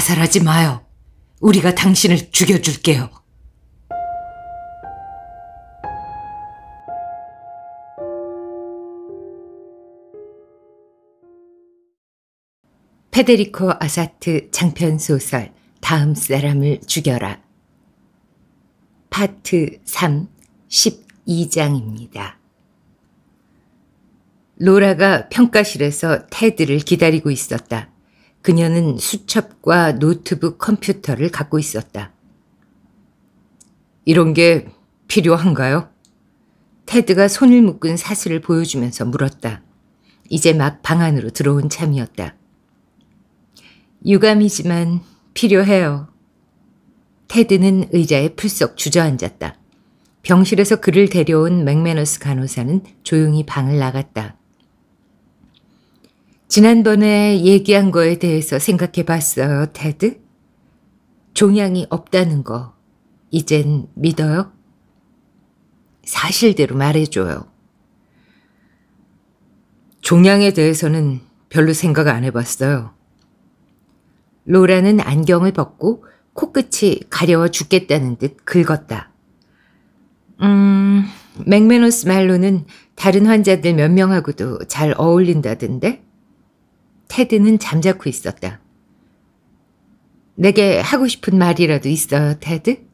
자살하지 마요. 우리가 당신을 죽여줄게요. 페데리코 아사트 장편 소설 다음 사람을 죽여라 파트 3 12장입니다. 로라가 평가실에서 테드를 기다리고 있었다. 그녀는 수첩과 노트북 컴퓨터를 갖고 있었다. 이런 게 필요한가요? 테드가 손을 묶은 사슬을 보여주면서 물었다. 이제 막 방 안으로 들어온 참이었다. 유감이지만 필요해요. 테드는 의자에 풀썩 주저앉았다. 병실에서 그를 데려온 맥메너스 간호사는 조용히 방을 나갔다. 지난번에 얘기한 거에 대해서 생각해 봤어요, 테드? 종양이 없다는 거 이젠 믿어요? 사실대로 말해줘요. 종양에 대해서는 별로 생각 안 해봤어요. 로라는 안경을 벗고 코끝이 가려워 죽겠다는 듯 긁었다. 음, 맥메노스 말로는 다른 환자들 몇 명하고도 잘 어울린다던데? 테드는 잠자코 있었다. 내게 하고 싶은 말이라도 있어요, 테드?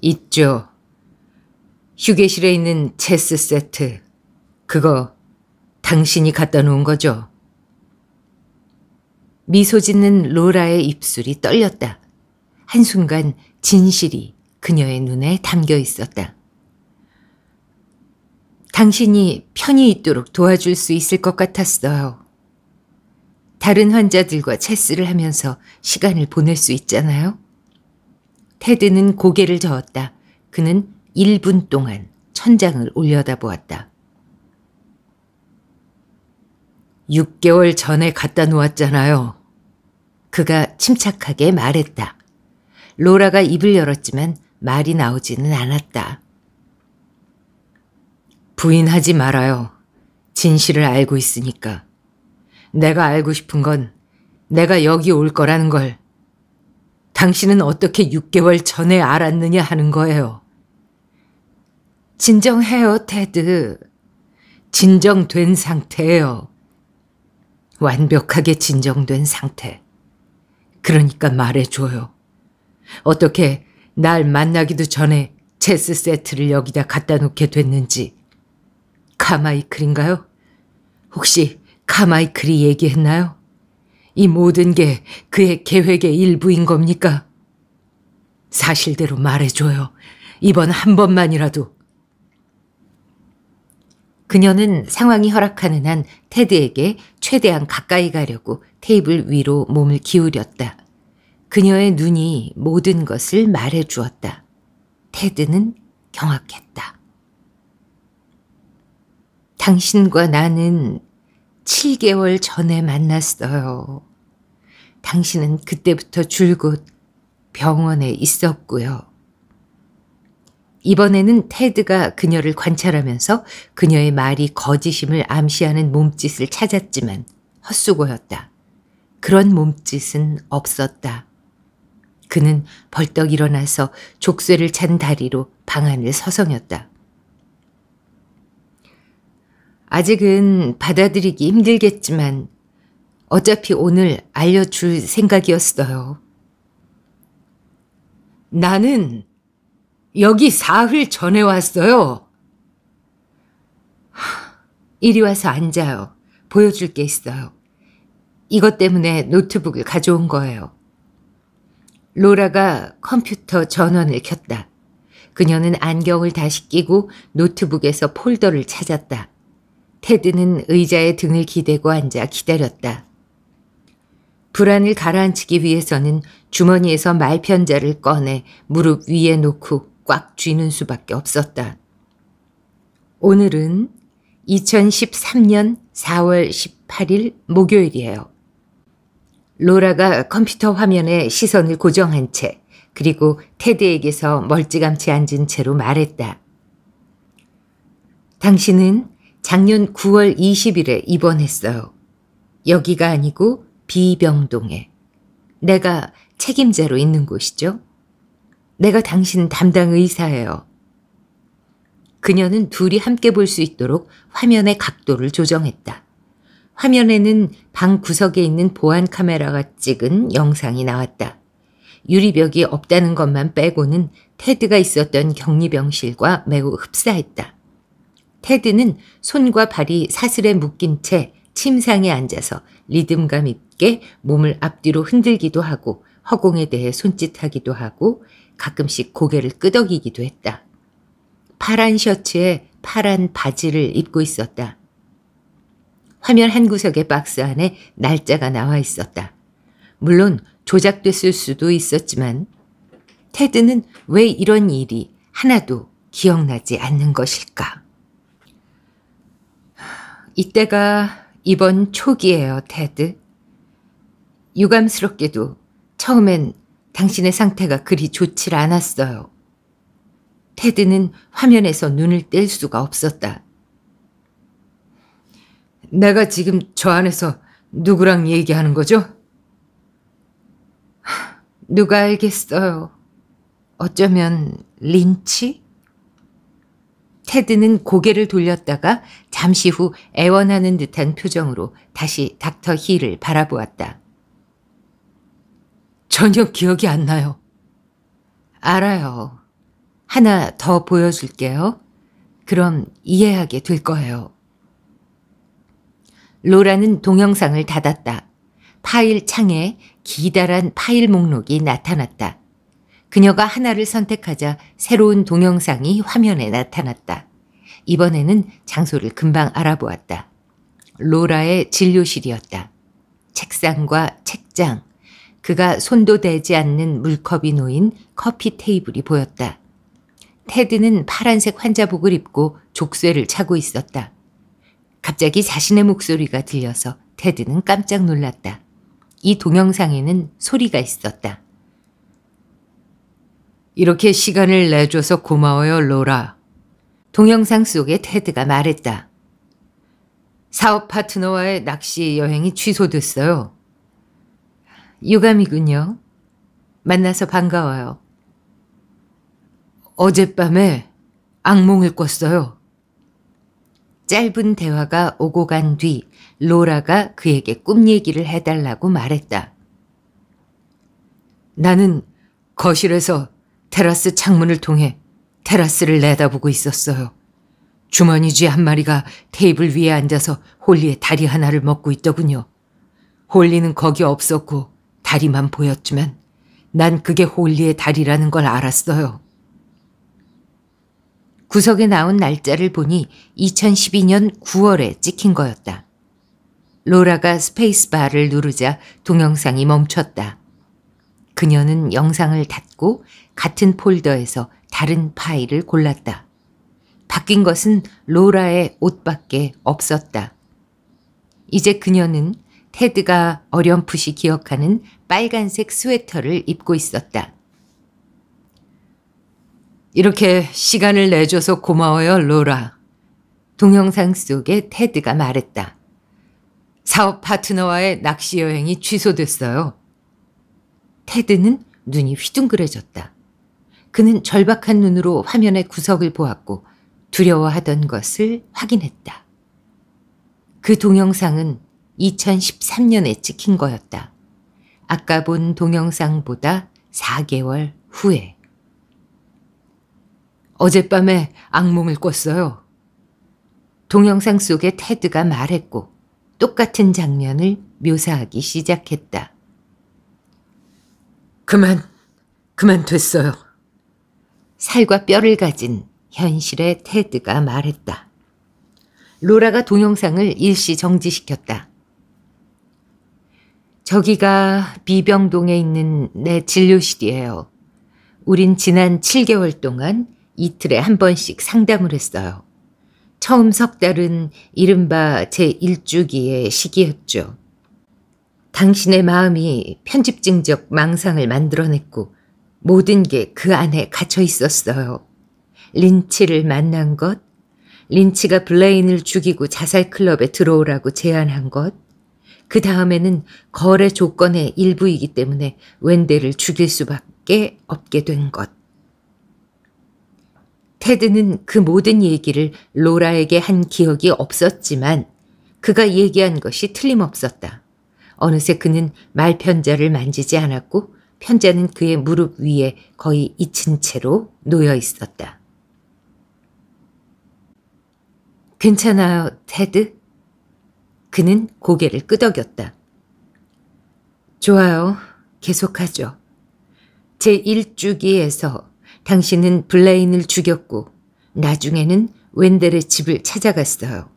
있죠. 휴게실에 있는 체스 세트. 그거 당신이 갖다 놓은 거죠? 미소 짓는 로라의 입술이 떨렸다. 한순간 진실이 그녀의 눈에 담겨 있었다. 당신이 편히 있도록 도와줄 수 있을 것 같았어요. 다른 환자들과 체스를 하면서 시간을 보낼 수 있잖아요. 테드는 고개를 저었다. 그는 1분 동안 천장을 올려다보았다. 6개월 전에 갖다 놓았잖아요. 그가 침착하게 말했다. 로라가 입을 열었지만 말이 나오지는 않았다. 부인하지 말아요. 진실을 알고 있으니까. 내가 알고 싶은 건 내가 여기 올 거라는 걸 당신은 어떻게 6개월 전에 알았느냐 하는 거예요. 진정해요, 테드. 진정된 상태예요. 완벽하게 진정된 상태. 그러니까 말해줘요. 어떻게 날 만나기도 전에 체스 세트를 여기다 갖다 놓게 됐는지. 카마이클인가요? 혹시 카마이클이 얘기했나요? 이 모든 게 그의 계획의 일부인 겁니까? 사실대로 말해줘요. 이번 한 번만이라도. 그녀는 상황이 허락하는 한 테드에게 최대한 가까이 가려고 테이블 위로 몸을 기울였다. 그녀의 눈이 모든 것을 말해 주었다. 테드는 경악했다. 당신과 나는 7개월 전에 만났어요. 당신은 그때부터 줄곧 병원에 있었고요. 이번에는 테드가 그녀를 관찰하면서 그녀의 말이 거짓임을 암시하는 몸짓을 찾았지만 헛수고였다. 그런 몸짓은 없었다. 그는 벌떡 일어나서 족쇄를 찬 다리로 방 안을 서성였다. 아직은 받아들이기 힘들겠지만 어차피 오늘 알려줄 생각이었어요. 나는 여기 사흘 전에 왔어요. 이리 와서 앉아요. 보여줄 게 있어요. 이것 때문에 노트북을 가져온 거예요. 로라가 컴퓨터 전원을 켰다. 그녀는 안경을 다시 끼고 노트북에서 폴더를 찾았다. 테드는 의자에 등을 기대고 앉아 기다렸다. 불안을 가라앉히기 위해서는 주머니에서 말편자를 꺼내 무릎 위에 놓고 꽉 쥐는 수밖에 없었다. 오늘은 2013년 4월 18일 목요일이에요. 로라가 컴퓨터 화면에 시선을 고정한 채 그리고 테드에게서 멀찌감치 앉은 채로 말했다. 당신은 작년 9월 20일에 입원했어요. 여기가 아니고 비병동에. 내가 책임자로 있는 곳이죠. 내가 당신 담당 의사예요. 그녀는 둘이 함께 볼 수 있도록 화면의 각도를 조정했다. 화면에는 방 구석에 있는 보안 카메라가 찍은 영상이 나왔다. 유리벽이 없다는 것만 빼고는 테드가 있었던 격리병실과 매우 흡사했다. 테드는 손과 발이 사슬에 묶인 채 침상에 앉아서 리듬감 있게 몸을 앞뒤로 흔들기도 하고 허공에 대해 손짓하기도 하고 가끔씩 고개를 끄덕이기도 했다. 파란 셔츠에 파란 바지를 입고 있었다. 화면 한 구석의 박스 안에 날짜가 나와 있었다. 물론 조작됐을 수도 있었지만 테드는 왜 이런 일이 하나도 기억나지 않는 것일까? 이때가 이번 초기예요, 테드. 유감스럽게도 처음엔 당신의 상태가 그리 좋질 않았어요. 테드는 화면에서 눈을 뗄 수가 없었다. 내가 지금 저 안에서 누구랑 얘기하는 거죠? 누가 알겠어요. 어쩌면 린치? 테드는 고개를 돌렸다가 잠시 후 애원하는 듯한 표정으로 다시 닥터 힐을 바라보았다. 전혀 기억이 안 나요. 알아요. 하나 더 보여줄게요. 그럼 이해하게 될 거예요. 로라는 동영상을 닫았다. 파일 창에 기다란 파일 목록이 나타났다. 그녀가 하나를 선택하자 새로운 동영상이 화면에 나타났다. 이번에는 장소를 금방 알아보았다. 로라의 진료실이었다. 책상과 책장, 그가 손도 대지 않는 물컵이 놓인 커피 테이블이 보였다. 테드는 파란색 환자복을 입고 족쇄를 차고 있었다. 갑자기 자신의 목소리가 들려서 테드는 깜짝 놀랐다. 이 동영상에는 소리가 있었다. 이렇게 시간을 내줘서 고마워요, 로라. 동영상 속에 테드가 말했다. 사업 파트너와의 낚시 여행이 취소됐어요. 유감이군요. 만나서 반가워요. 어젯밤에 악몽을 꿨어요. 짧은 대화가 오고 간 뒤 로라가 그에게 꿈 얘기를 해달라고 말했다. 나는 거실에서 테라스 창문을 통해 테라스를 내다보고 있었어요. 주머니쥐 한 마리가 테이블 위에 앉아서 홀리의 다리 하나를 먹고 있더군요. 홀리는 거기 없었고 다리만 보였지만 난 그게 홀리의 다리라는 걸 알았어요. 구석에 나온 날짜를 보니 2012년 9월에 찍힌 거였다. 로라가 스페이스바를 누르자 동영상이 멈췄다. 그녀는 영상을 닫고 같은 폴더에서 다른 파일을 골랐다. 바뀐 것은 로라의 옷밖에 없었다. 이제 그녀는 테드가 어렴풋이 기억하는 빨간색 스웨터를 입고 있었다. 이렇게 시간을 내줘서 고마워요, 로라. 동영상 속에 테드가 말했다. 사업 파트너와의 낚시 여행이 취소됐어요. 테드는 눈이 휘둥그레졌다. 그는 절박한 눈으로 화면의 구석을 보았고 두려워하던 것을 확인했다. 그 동영상은 2013년에 찍힌 거였다. 아까 본 동영상보다 4개월 후에. 어젯밤에 악몽을 꿨어요. 동영상 속에 테드가 말했고 똑같은 장면을 묘사하기 시작했다. 그만, 그만 됐어요. 살과 뼈를 가진 현실의 테드가 말했다. 로라가 동영상을 일시 정지시켰다. 저기가 비병동에 있는 내 진료실이에요. 우린 지난 7개월 동안 이틀에 한 번씩 상담을 했어요. 처음 석 달은 이른바 제1주기의 시기였죠. 당신의 마음이 편집증적 망상을 만들어냈고 모든 게 그 안에 갇혀 있었어요. 린치를 만난 것, 린치가 블레인을 죽이고 자살 클럽에 들어오라고 제안한 것, 그 다음에는 거래 조건의 일부이기 때문에 웬데를 죽일 수밖에 없게 된 것. 테드는 그 모든 얘기를 로라에게 한 기억이 없었지만 그가 얘기한 것이 틀림없었다. 어느새 그는 말편자를 만지지 않았고 편자는 그의 무릎 위에 거의 잊힌 채로 놓여 있었다. 괜찮아요, 테드? 그는 고개를 끄덕였다. 좋아요. 계속하죠. 제1주기에서 당신은 블레인을 죽였고 나중에는 웬델의 집을 찾아갔어요.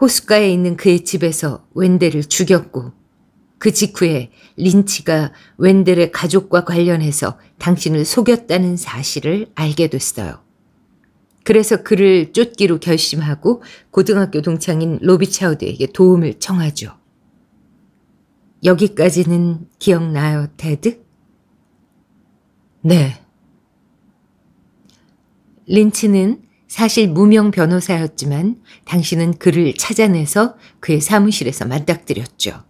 호숫가에 있는 그의 집에서 웬델을 죽였고 그 직후에 린치가 웬델의 가족과 관련해서 당신을 속였다는 사실을 알게 됐어요. 그래서 그를 쫓기로 결심하고 고등학교 동창인 로비 차우드에게 도움을 청하죠. 여기까지는 기억나요, 테드? 네. 린치는 사실 무명 변호사였지만 당신은 그를 찾아내서 그의 사무실에서 맞닥뜨렸죠.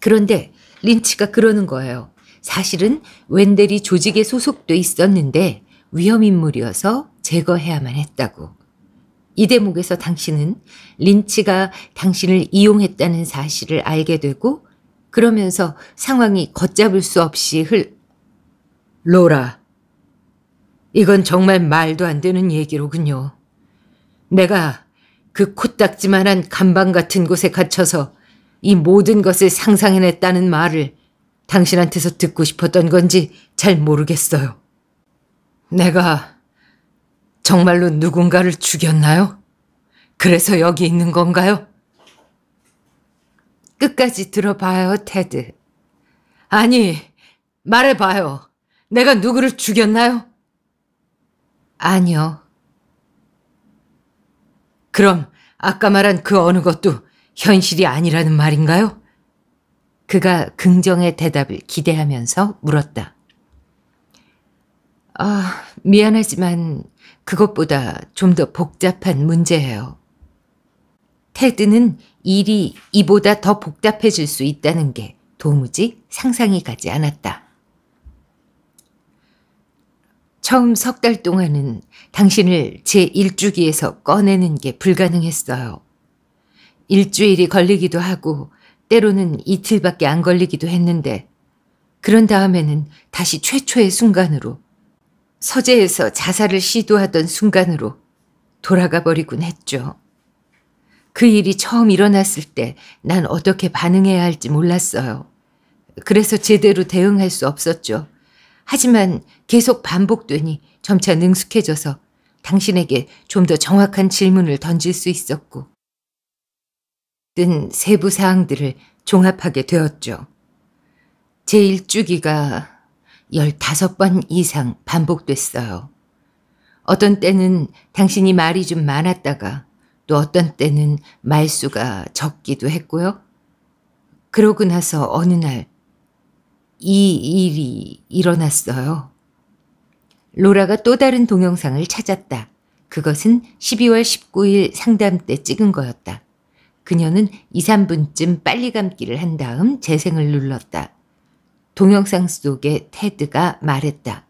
그런데 린치가 그러는 거예요. 사실은 웬델이 조직에 소속돼 있었는데 위험인물이어서 제거해야만 했다고. 이 대목에서 당신은 린치가 당신을 이용했다는 사실을 알게 되고 그러면서 상황이 걷잡을 수 없이 흘... 로라, 이건 정말 말도 안 되는 얘기로군요. 내가 그 코딱지만한 감방 같은 곳에 갇혀서 이 모든 것을 상상해냈다는 말을 당신한테서 듣고 싶었던 건지 잘 모르겠어요. 내가 정말로 누군가를 죽였나요? 그래서 여기 있는 건가요? 끝까지 들어봐요, 테드. 아니, 말해봐요. 내가 누구를 죽였나요? 아니요. 그럼 아까 말한 그 어느 것도 현실이 아니라는 말인가요? 그가 긍정의 대답을 기대하면서 물었다. 아, 미안하지만 그것보다 좀 더 복잡한 문제예요. 테드는 일이 이보다 더 복잡해질 수 있다는 게 도무지 상상이 가지 않았다. 처음 석 달 동안은 당신을 제 일주기에서 꺼내는 게 불가능했어요. 일주일이 걸리기도 하고 때로는 이틀밖에 안 걸리기도 했는데 그런 다음에는 다시 최초의 순간으로 서재에서 자살을 시도하던 순간으로 돌아가 버리곤 했죠. 그 일이 처음 일어났을 때 난 어떻게 반응해야 할지 몰랐어요. 그래서 제대로 대응할 수 없었죠. 하지만 계속 반복되니 점차 능숙해져서 당신에게 좀 더 정확한 질문을 던질 수 있었고 뜬 세부 사항들을 종합하게 되었죠. 제1주기가 15번 이상 반복됐어요. 어떤 때는 당신이 말이 좀 많았다가 또 어떤 때는 말수가 적기도 했고요. 그러고 나서 어느 날 이 일이 일어났어요. 로라가 또 다른 동영상을 찾았다. 그것은 12월 19일 상담 때 찍은 거였다. 그녀는 2, 3분쯤 빨리 감기를 한 다음 재생을 눌렀다. 동영상 속에 테드가 말했다.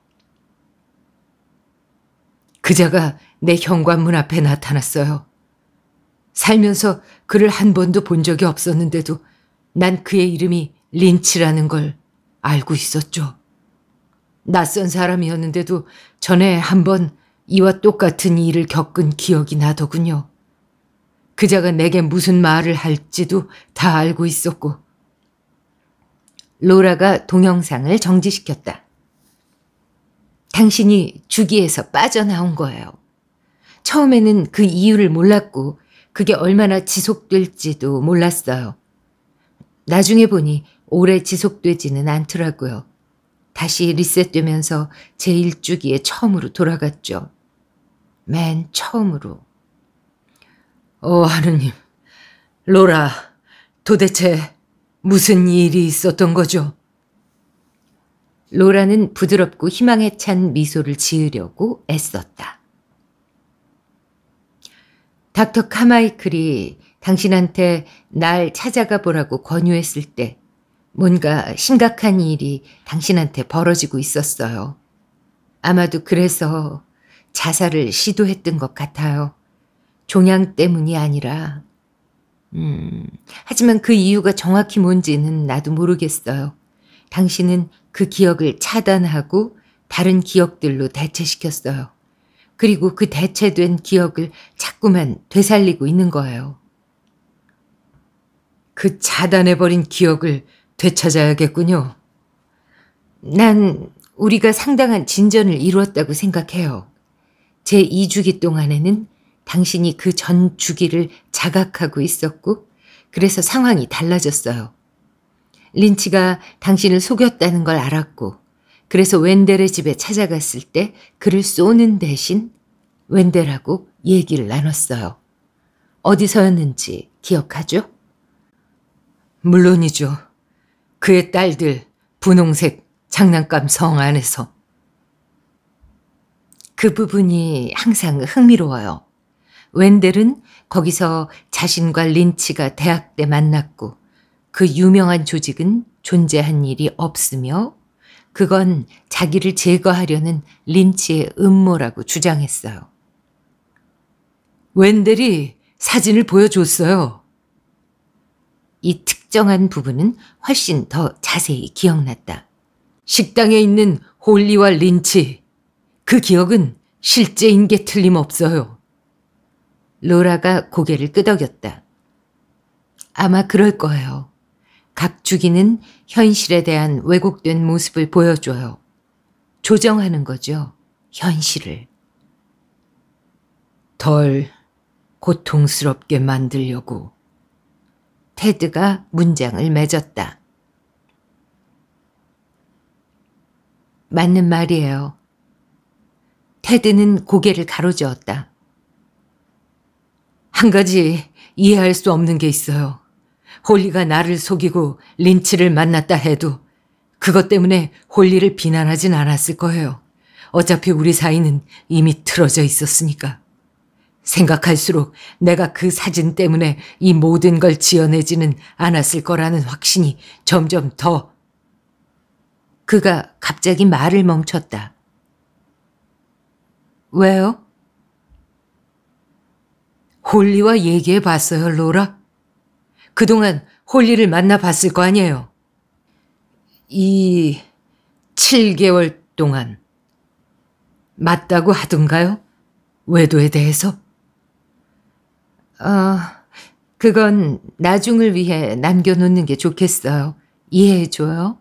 그자가 내 현관문 앞에 나타났어요. 살면서 그를 한 번도 본 적이 없었는데도 난 그의 이름이 린치라는 걸 알고 있었죠. 낯선 사람이었는데도 전에 한 번 이와 똑같은 일을 겪은 기억이 나더군요. 그자가 내게 무슨 말을 할지도 다 알고 있었고 로라가 동영상을 정지시켰다. 당신이 주기에서 빠져나온 거예요. 처음에는 그 이유를 몰랐고 그게 얼마나 지속될지도 몰랐어요. 나중에 보니 오래 지속되지는 않더라고요. 다시 리셋되면서 제일주기에 처음으로 돌아갔죠. 맨 처음으로. 어, 하느님. 로라, 도대체 무슨 일이 있었던 거죠? 로라는 부드럽고 희망에 찬 미소를 지으려고 애썼다. 닥터 카마이클이 당신한테 날 찾아가 보라고 권유했을 때 뭔가 심각한 일이 당신한테 벌어지고 있었어요. 아마도 그래서 자살을 시도했던 것 같아요. 종양 때문이 아니라 음, 하지만 그 이유가 정확히 뭔지는 나도 모르겠어요. 당신은 그 기억을 차단하고 다른 기억들로 대체시켰어요. 그리고 그 대체된 기억을 자꾸만 되살리고 있는 거예요. 그 차단해버린 기억을 되찾아야겠군요. 난 우리가 상당한 진전을 이루었다고 생각해요. 제 2주기 동안에는 당신이 그 전 주기를 자각하고 있었고 그래서 상황이 달라졌어요. 린치가 당신을 속였다는 걸 알았고 그래서 웬델의 집에 찾아갔을 때 그를 쏘는 대신 웬델하고 얘기를 나눴어요. 어디서였는지 기억하죠? 물론이죠. 그의 딸들 분홍색 장난감 성 안에서. 그 부분이 항상 흥미로워요. 웬델은 거기서 자신과 린치가 대학 때 만났고 그 유명한 조직은 존재한 일이 없으며 그건 자기를 제거하려는 린치의 음모라고 주장했어요. 웬델이 사진을 보여줬어요. 이 특정한 부분은 훨씬 더 자세히 기억났다. 식당에 있는 홀리와 린치. 그 기억은 실제인 게 틀림없어요. 로라가 고개를 끄덕였다. 아마 그럴 거예요. 각주기는 현실에 대한 왜곡된 모습을 보여줘요. 조정하는 거죠. 현실을. 덜 고통스럽게 만들려고. 테드가 문장을 맺었다. 맞는 말이에요. 테드는 고개를 가로저었다. 한 가지 이해할 수 없는 게 있어요. 홀리가 나를 속이고 린치를 만났다 해도 그것 때문에 홀리를 비난하진 않았을 거예요. 어차피 우리 사이는 이미 틀어져 있었으니까. 생각할수록 내가 그 사진 때문에 이 모든 걸 지어내지는 않았을 거라는 확신이 점점 더 그가 갑자기 말을 멈췄다. 왜요? 홀리와 얘기해 봤어요, 로라? 그동안 홀리를 만나봤을 거 아니에요. 이 7개월 동안 맞다고 하던가요? 외도에 대해서? 어, 그건 나중을 위해 남겨놓는 게 좋겠어요. 이해해줘요.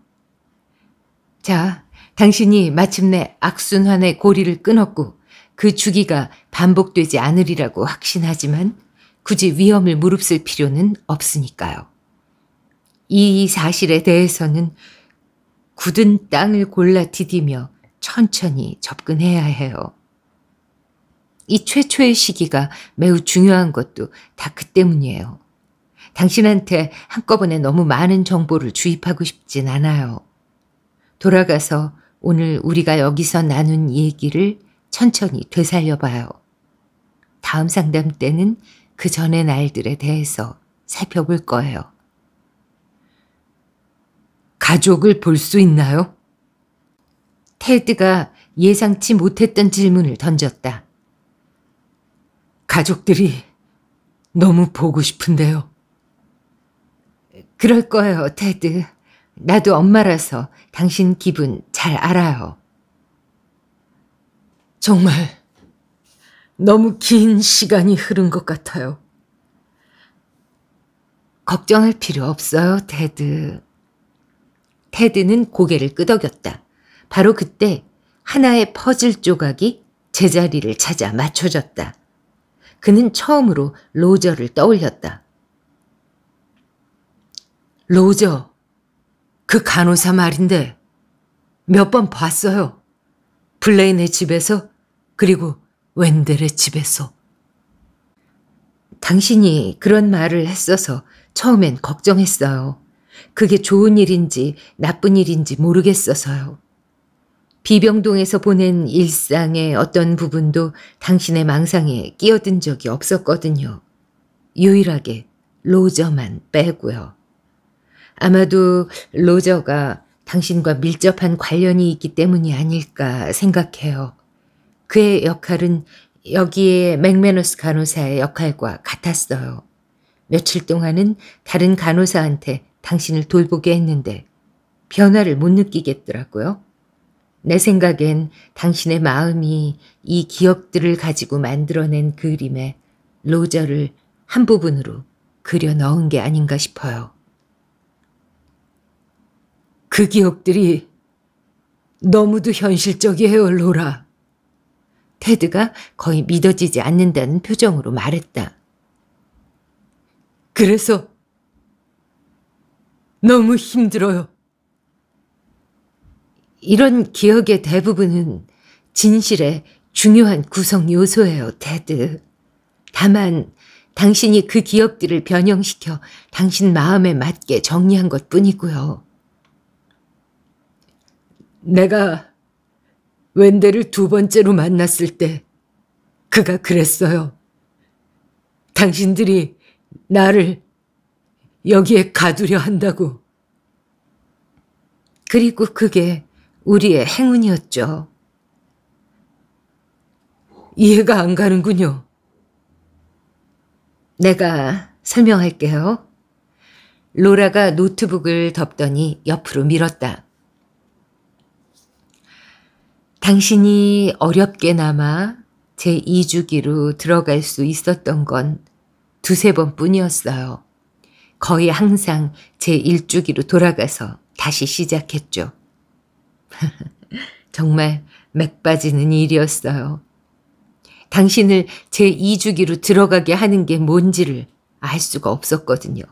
자, 당신이 마침내 악순환의 고리를 끊었고 그 주기가 반복되지 않으리라고 확신하지만 굳이 위험을 무릅쓸 필요는 없으니까요. 이 사실에 대해서는 굳은 땅을 골라 디디며 천천히 접근해야 해요. 이 최초의 시기가 매우 중요한 것도 다 그 때문이에요. 당신한테 한꺼번에 너무 많은 정보를 주입하고 싶진 않아요. 돌아가서 오늘 우리가 여기서 나눈 얘기를 천천히 되살려봐요. 다음 상담 때는 그 전의 날들에 대해서 살펴볼 거예요. 가족을 볼 수 있나요? 테드가 예상치 못했던 질문을 던졌다. 가족들이 너무 보고 싶은데요. 그럴 거예요, 테드. 나도 엄마라서 당신 기분 잘 알아요. 정말 너무 긴 시간이 흐른 것 같아요. 걱정할 필요 없어요, 테드. 테드는 고개를 끄덕였다. 바로 그때 하나의 퍼즐 조각이 제자리를 찾아 맞춰졌다. 그는 처음으로 로저를 떠올렸다. 로저, 그 간호사 말인데 몇 번 봤어요. 블레인의 집에서 그리고 웬델의 집에서. 당신이 그런 말을 했어서 처음엔 걱정했어요. 그게 좋은 일인지 나쁜 일인지 모르겠어서요. 비병동에서 보낸 일상의 어떤 부분도 당신의 망상에 끼어든 적이 없었거든요. 유일하게 로저만 빼고요. 아마도 로저가 당신과 밀접한 관련이 있기 때문이 아닐까 생각해요. 그의 역할은 여기에 맥메너스 간호사의 역할과 같았어요. 며칠 동안은 다른 간호사한테 당신을 돌보게 했는데 변화를 못 느끼겠더라고요. 내 생각엔 당신의 마음이 이 기억들을 가지고 만들어낸 그 그림에 로저를 한 부분으로 그려 넣은 게 아닌가 싶어요. 그 기억들이 너무도 현실적이에요, 로라. 테드가 거의 믿어지지 않는다는 표정으로 말했다. 그래서 너무 힘들어요. 이런 기억의 대부분은 진실의 중요한 구성 요소예요, 테드. 다만 당신이 그 기억들을 변형시켜 당신 마음에 맞게 정리한 것 뿐이고요. 내가 웬데를 두 번째로 만났을 때 그가 그랬어요. 당신들이 나를 여기에 가두려 한다고. 그리고 그게 우리의 행운이었죠. 이해가 안 가는군요. 내가 설명할게요. 로라가 노트북을 덮더니 옆으로 밀었다. 당신이 어렵게나마 제 2주기로 들어갈 수 있었던 건 두세 번 뿐이었어요. 거의 항상 제 1주기로 돌아가서 다시 시작했죠. 정말 맥 빠지는 일이었어요. 당신을 제 2주기로 들어가게 하는 게 뭔지를 알 수가 없었거든요.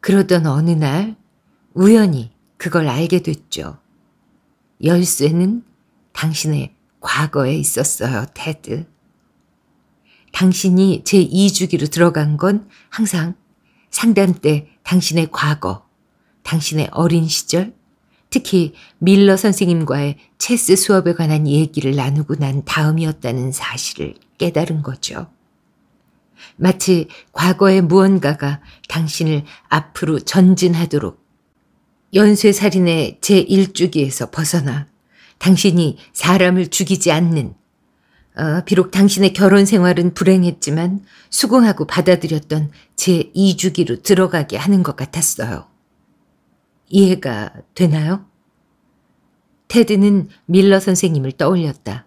그러던 어느 날 우연히 그걸 알게 됐죠. 열쇠는 당신의 과거에 있었어요, 테드. 당신이 제 2주기로 들어간 건 항상 상담 때 당신의 과거, 당신의 어린 시절, 특히 밀러 선생님과의 체스 수업에 관한 얘기를 나누고 난 다음이었다는 사실을 깨달은 거죠. 마치 과거의 무언가가 당신을 앞으로 전진하도록 연쇄살인의 제1주기에서 벗어나 당신이 사람을 죽이지 않는 어, 비록 당신의 결혼 생활은 불행했지만 수긍하고 받아들였던 제 2주기로 들어가게 하는 것 같았어요. 이해가 되나요? 테드는 밀러 선생님을 떠올렸다.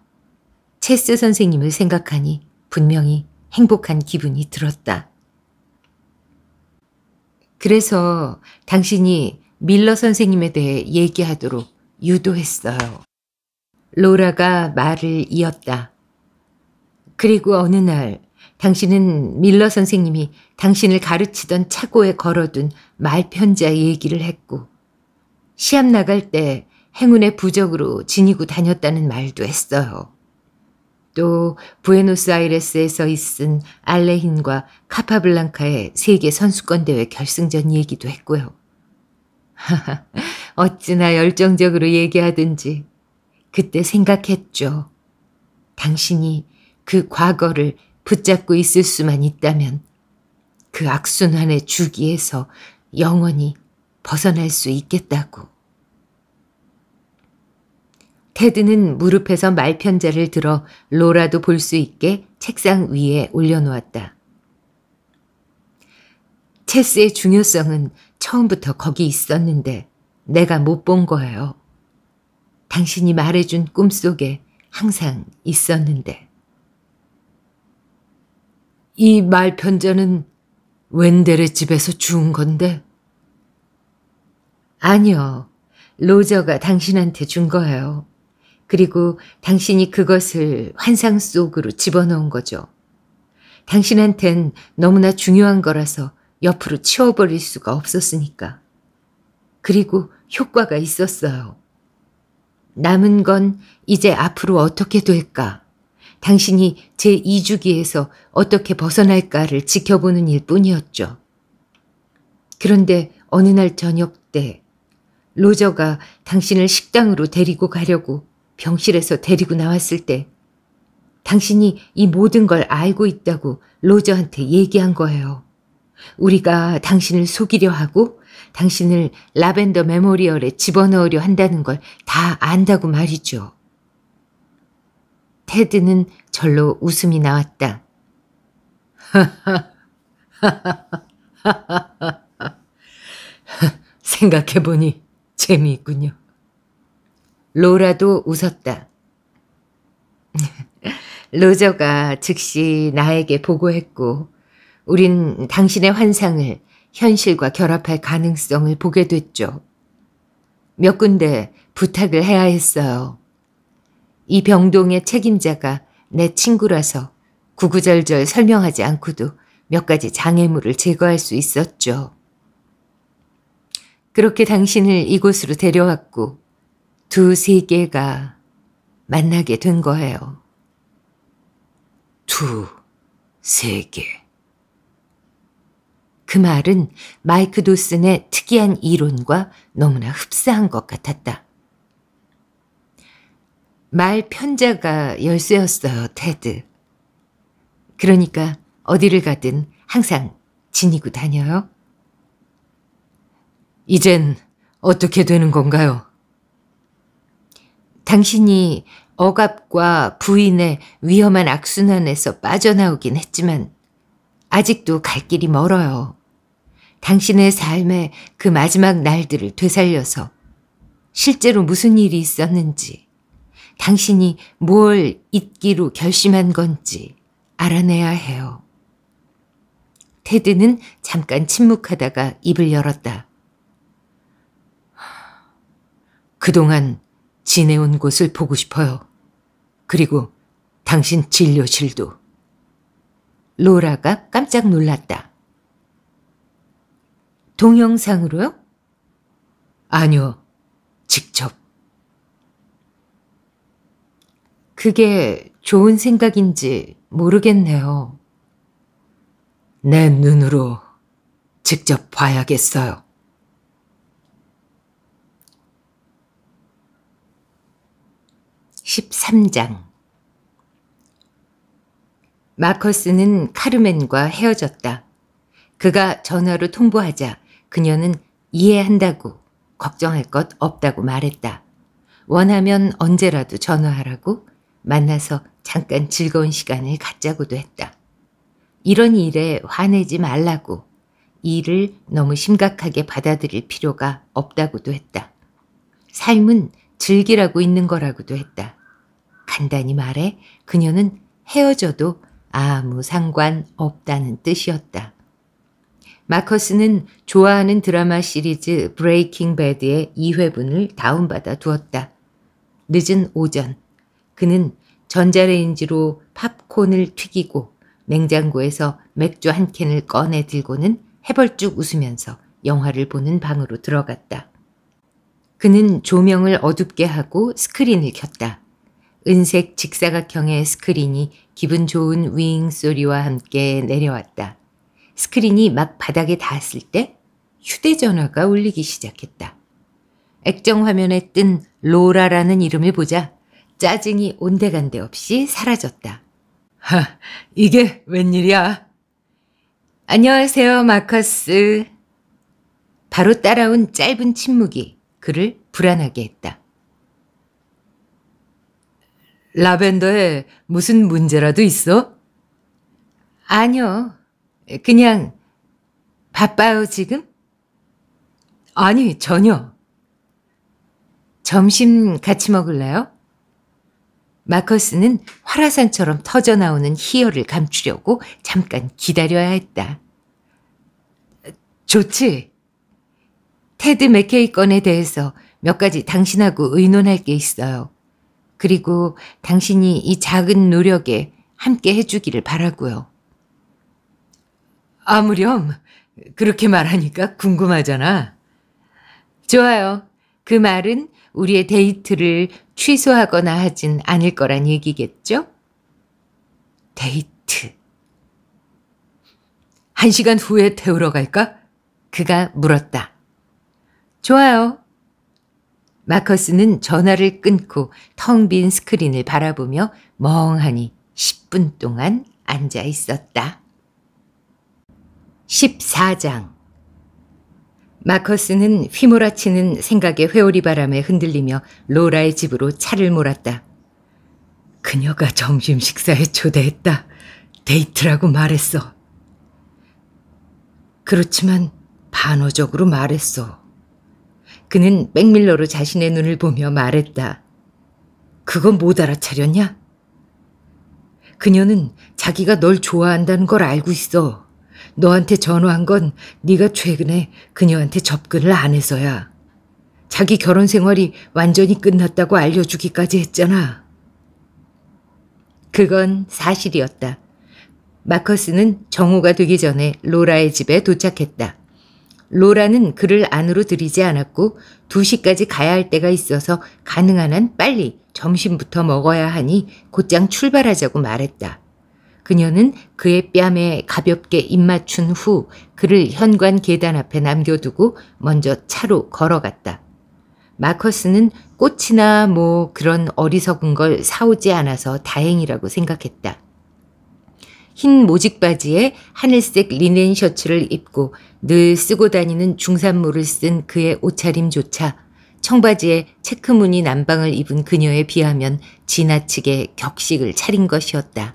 체스 선생님을 생각하니 분명히 행복한 기분이 들었다. 그래서 당신이 밀러 선생님에 대해 얘기하도록 유도했어요. 로라가 말을 이었다. 그리고 어느 날 당신은 밀러 선생님이 당신을 가르치던 차고에 걸어둔 말편자 얘기를 했고 시합 나갈 때 행운의 부적으로 지니고 다녔다는 말도 했어요. 또 부에노스아이레스에서 있은 알레힌과 카파블랑카의 세계 선수권 대회 결승전 얘기도 했고요. 어찌나 열정적으로 얘기하든지 그때 생각했죠. 당신이 그 과거를 붙잡고 있을 수만 있다면 그 악순환의 주기에서 영원히 벗어날 수 있겠다고. 테드는 무릎에서 말편자를 들어 로라도 볼 수 있게 책상 위에 올려놓았다. 체스의 중요성은 처음부터 거기 있었는데 내가 못 본 거예요. 당신이 말해준 꿈속에 항상 있었는데. 이 말편자는 웬델레 집에서 주운 건데? 아니요. 로저가 당신한테 준 거예요. 그리고 당신이 그것을 환상 속으로 집어넣은 거죠. 당신한텐 너무나 중요한 거라서 옆으로 치워버릴 수가 없었으니까. 그리고 효과가 있었어요. 남은 건 이제 앞으로 어떻게 될까? 당신이 제 2주기에서 어떻게 벗어날까를 지켜보는 일 뿐이었죠. 그런데 어느 날 저녁 때 로저가 당신을 식당으로 데리고 가려고 병실에서 데리고 나왔을 때 당신이 이 모든 걸 알고 있다고 로저한테 얘기한 거예요. 우리가 당신을 속이려 하고 당신을 라벤더 메모리얼에 집어넣으려 한다는 걸 다 안다고 말이죠. 테드는 절로 웃음이 나왔다. 생각해보니 재미있군요. 로라도 웃었다. 로저가 즉시 나에게 보고했고, 우린 당신의 환상을 현실과 결합할 가능성을 보게 됐죠. 몇 군데 부탁을 해야 했어요. 이 병동의 책임자가 내 친구라서 구구절절 설명하지 않고도 몇 가지 장애물을 제거할 수 있었죠. 그렇게 당신을 이곳으로 데려왔고 두 세계가 만나게 된 거예요. 두 세계. 그 말은 마이크 도슨의 특이한 이론과 너무나 흡사한 것 같았다. 말 편자가 열쇠였어요, 테드. 그러니까 어디를 가든 항상 지니고 다녀요. 이젠 어떻게 되는 건가요? 당신이 억압과 부인의 위험한 악순환에서 빠져나오긴 했지만 아직도 갈 길이 멀어요. 당신의 삶의 그 마지막 날들을 되살려서 실제로 무슨 일이 있었는지, 당신이 뭘 잊기로 결심한 건지 알아내야 해요. 테드는 잠깐 침묵하다가 입을 열었다. 그동안 지내온 곳을 보고 싶어요. 그리고 당신 진료실도. 로라가 깜짝 놀랐다. 동영상으로요? 아니요. 직접. 그게 좋은 생각인지 모르겠네요. 내 눈으로 직접 봐야겠어요. (13장) 마커스는 카르멘과 헤어졌다. 그가 전화로 통보하자 그녀는 이해한다고 걱정할 것 없다고 말했다. 원하면 언제라도 전화하라고 만나서 잠깐 즐거운 시간을 갖자고도 했다. 이런 일에 화내지 말라고 일을 너무 심각하게 받아들일 필요가 없다고도 했다. 삶은 즐기라고 있는 거라고도 했다. 간단히 말해 그녀는 헤어져도 아무 상관 없다는 뜻이었다. 마커스는 좋아하는 드라마 시리즈 브레이킹 배드의 2회분을 다운받아 두었다. 늦은 오전, 그는 전자레인지로 팝콘을 튀기고 냉장고에서 맥주 한 캔을 꺼내 들고는 해벌쭉 웃으면서 영화를 보는 방으로 들어갔다. 그는 조명을 어둡게 하고 스크린을 켰다. 은색 직사각형의 스크린이 기분 좋은 윙 소리와 함께 내려왔다. 스크린이 막 바닥에 닿았을 때 휴대전화가 울리기 시작했다. 액정화면에 뜬 로라라는 이름을 보자 짜증이 온데간데 없이 사라졌다. 하, 이게 웬일이야? 안녕하세요, 마커스. 바로 따라온 짧은 침묵이 그를 불안하게 했다. 라벤더에 무슨 문제라도 있어? 아니요. 예, 그냥 바빠요, 지금? 아니, 전혀. 점심 같이 먹을래요? 마커스는 화라산처럼 터져나오는 희열을 감추려고 잠깐 기다려야 했다. 좋지. 테드 맥케이 건에 대해서 몇 가지 당신하고 의논할 게 있어요. 그리고 당신이 이 작은 노력에 함께 해주기를 바라고요. 아무렴. 그렇게 말하니까 궁금하잖아. 좋아요. 그 말은 우리의 데이트를 취소하거나 하진 않을 거란 얘기겠죠? 데이트. 한 시간 후에 태우러 갈까? 그가 물었다. 좋아요. 마커스는 전화를 끊고 텅 빈 스크린을 바라보며 멍하니 10분 동안 앉아 있었다. 14장 마커스는 휘몰아치는 생각의 회오리 바람에 흔들리며 로라의 집으로 차를 몰았다. 그녀가 점심 식사에 초대했다. 데이트라고 말했어. 그렇지만 반어적으로 말했어. 그는 맥밀러로 자신의 눈을 보며 말했다. 그건 못 알아차렸냐? 그녀는 자기가 널 좋아한다는 걸 알고 있어. 너한테 전화한 건 네가 최근에 그녀한테 접근을 안 해서야. 자기 결혼 생활이 완전히 끝났다고 알려주기까지 했잖아. 그건 사실이었다. 마커스는 정오가 되기 전에 로라의 집에 도착했다. 로라는 그를 안으로 들이지 않았고 2시까지 가야 할 때가 있어서 가능한 한 빨리 점심부터 먹어야 하니 곧장 출발하자고 말했다. 그녀는 그의 뺨에 가볍게 입맞춘 후 그를 현관 계단 앞에 남겨두고 먼저 차로 걸어갔다. 마커스는 꽃이나 뭐 그런 어리석은 걸 사오지 않아서 다행이라고 생각했다. 흰 모직바지에 하늘색 리넨 셔츠를 입고 늘 쓰고 다니는 중산모를 쓴 그의 옷차림조차 청바지에 체크무늬 남방을 입은 그녀에 비하면 지나치게 격식을 차린 것이었다.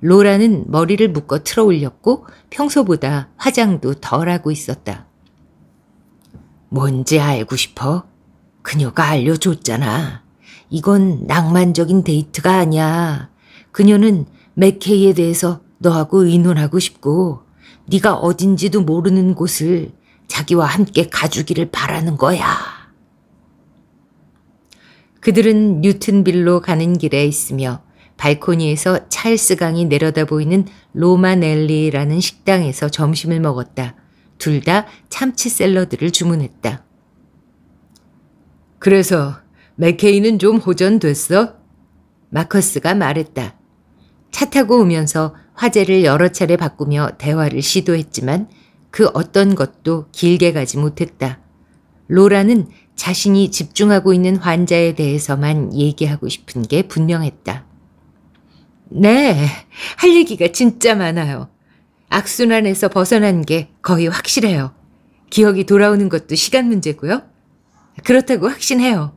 로라는 머리를 묶어 틀어 올렸고 평소보다 화장도 덜 하고 있었다. 뭔지 알고 싶어? 그녀가 알려줬잖아. 이건 낭만적인 데이트가 아니야. 그녀는 맥케이에 대해서 너하고 의논하고 싶고 네가 어딘지도 모르는 곳을 자기와 함께 가주기를 바라는 거야. 그들은 뉴튼빌로 가는 길에 있으며 발코니에서 찰스강이 내려다 보이는 로마넬리라는 식당에서 점심을 먹었다. 둘 다 참치 샐러드를 주문했다. 그래서 맥케이는 좀 호전됐어? 마커스가 말했다. 차 타고 오면서 화제를 여러 차례 바꾸며 대화를 시도했지만 그 어떤 것도 길게 가지 못했다. 로라는 자신이 집중하고 있는 환자에 대해서만 얘기하고 싶은 게 분명했다. 네, 할 얘기가 진짜 많아요. 악순환에서 벗어난 게 거의 확실해요. 기억이 돌아오는 것도 시간 문제고요. 그렇다고 확신해요.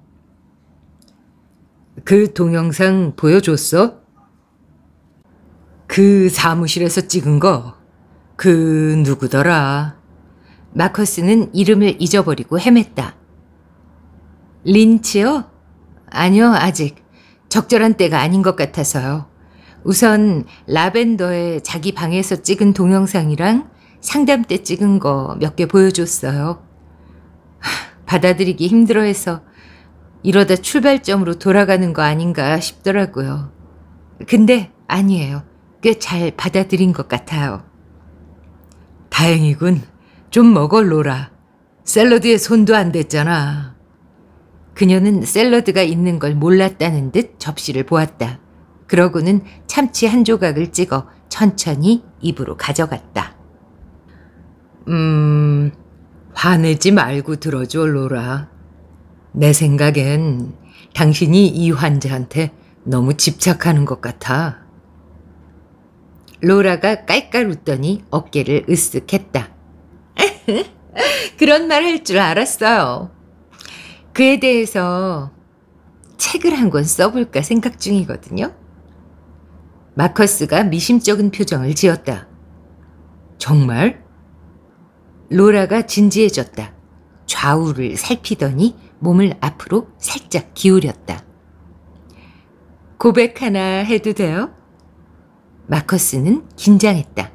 그 동영상 보여줬어? 그 사무실에서 찍은 거? 그 누구더라? 마커스는 이름을 잊어버리고 헤맸다. 린치요? 아니요, 아직. 적절한 때가 아닌 것 같아서요. 우선 라벤더의 자기 방에서 찍은 동영상이랑 상담 때 찍은 거 몇 개 보여줬어요. 받아들이기 힘들어해서 이러다 출발점으로 돌아가는 거 아닌가 싶더라고요. 근데 아니에요. 꽤 잘 받아들인 것 같아요. 다행이군. 좀 먹어, 로라. 샐러드에 손도 안 댔잖아. 그녀는 샐러드가 있는 걸 몰랐다는 듯 접시를 보았다. 그러고는 참치 한 조각을 찍어 천천히 입으로 가져갔다. 음, 화내지 말고 들어줘, 로라. 내 생각엔 당신이 이 환자한테 너무 집착하는 것 같아. 로라가 깔깔 웃더니 어깨를 으쓱했다. 그런 말 할 줄 알았어요. 그에 대해서 책을 한 권 써볼까 생각 중이거든요. 마커스가 미심쩍은 표정을 지었다. 정말? 로라가 진지해졌다. 좌우를 살피더니 몸을 앞으로 살짝 기울였다. 고백 하나 해도 돼요? 마커스는 긴장했다.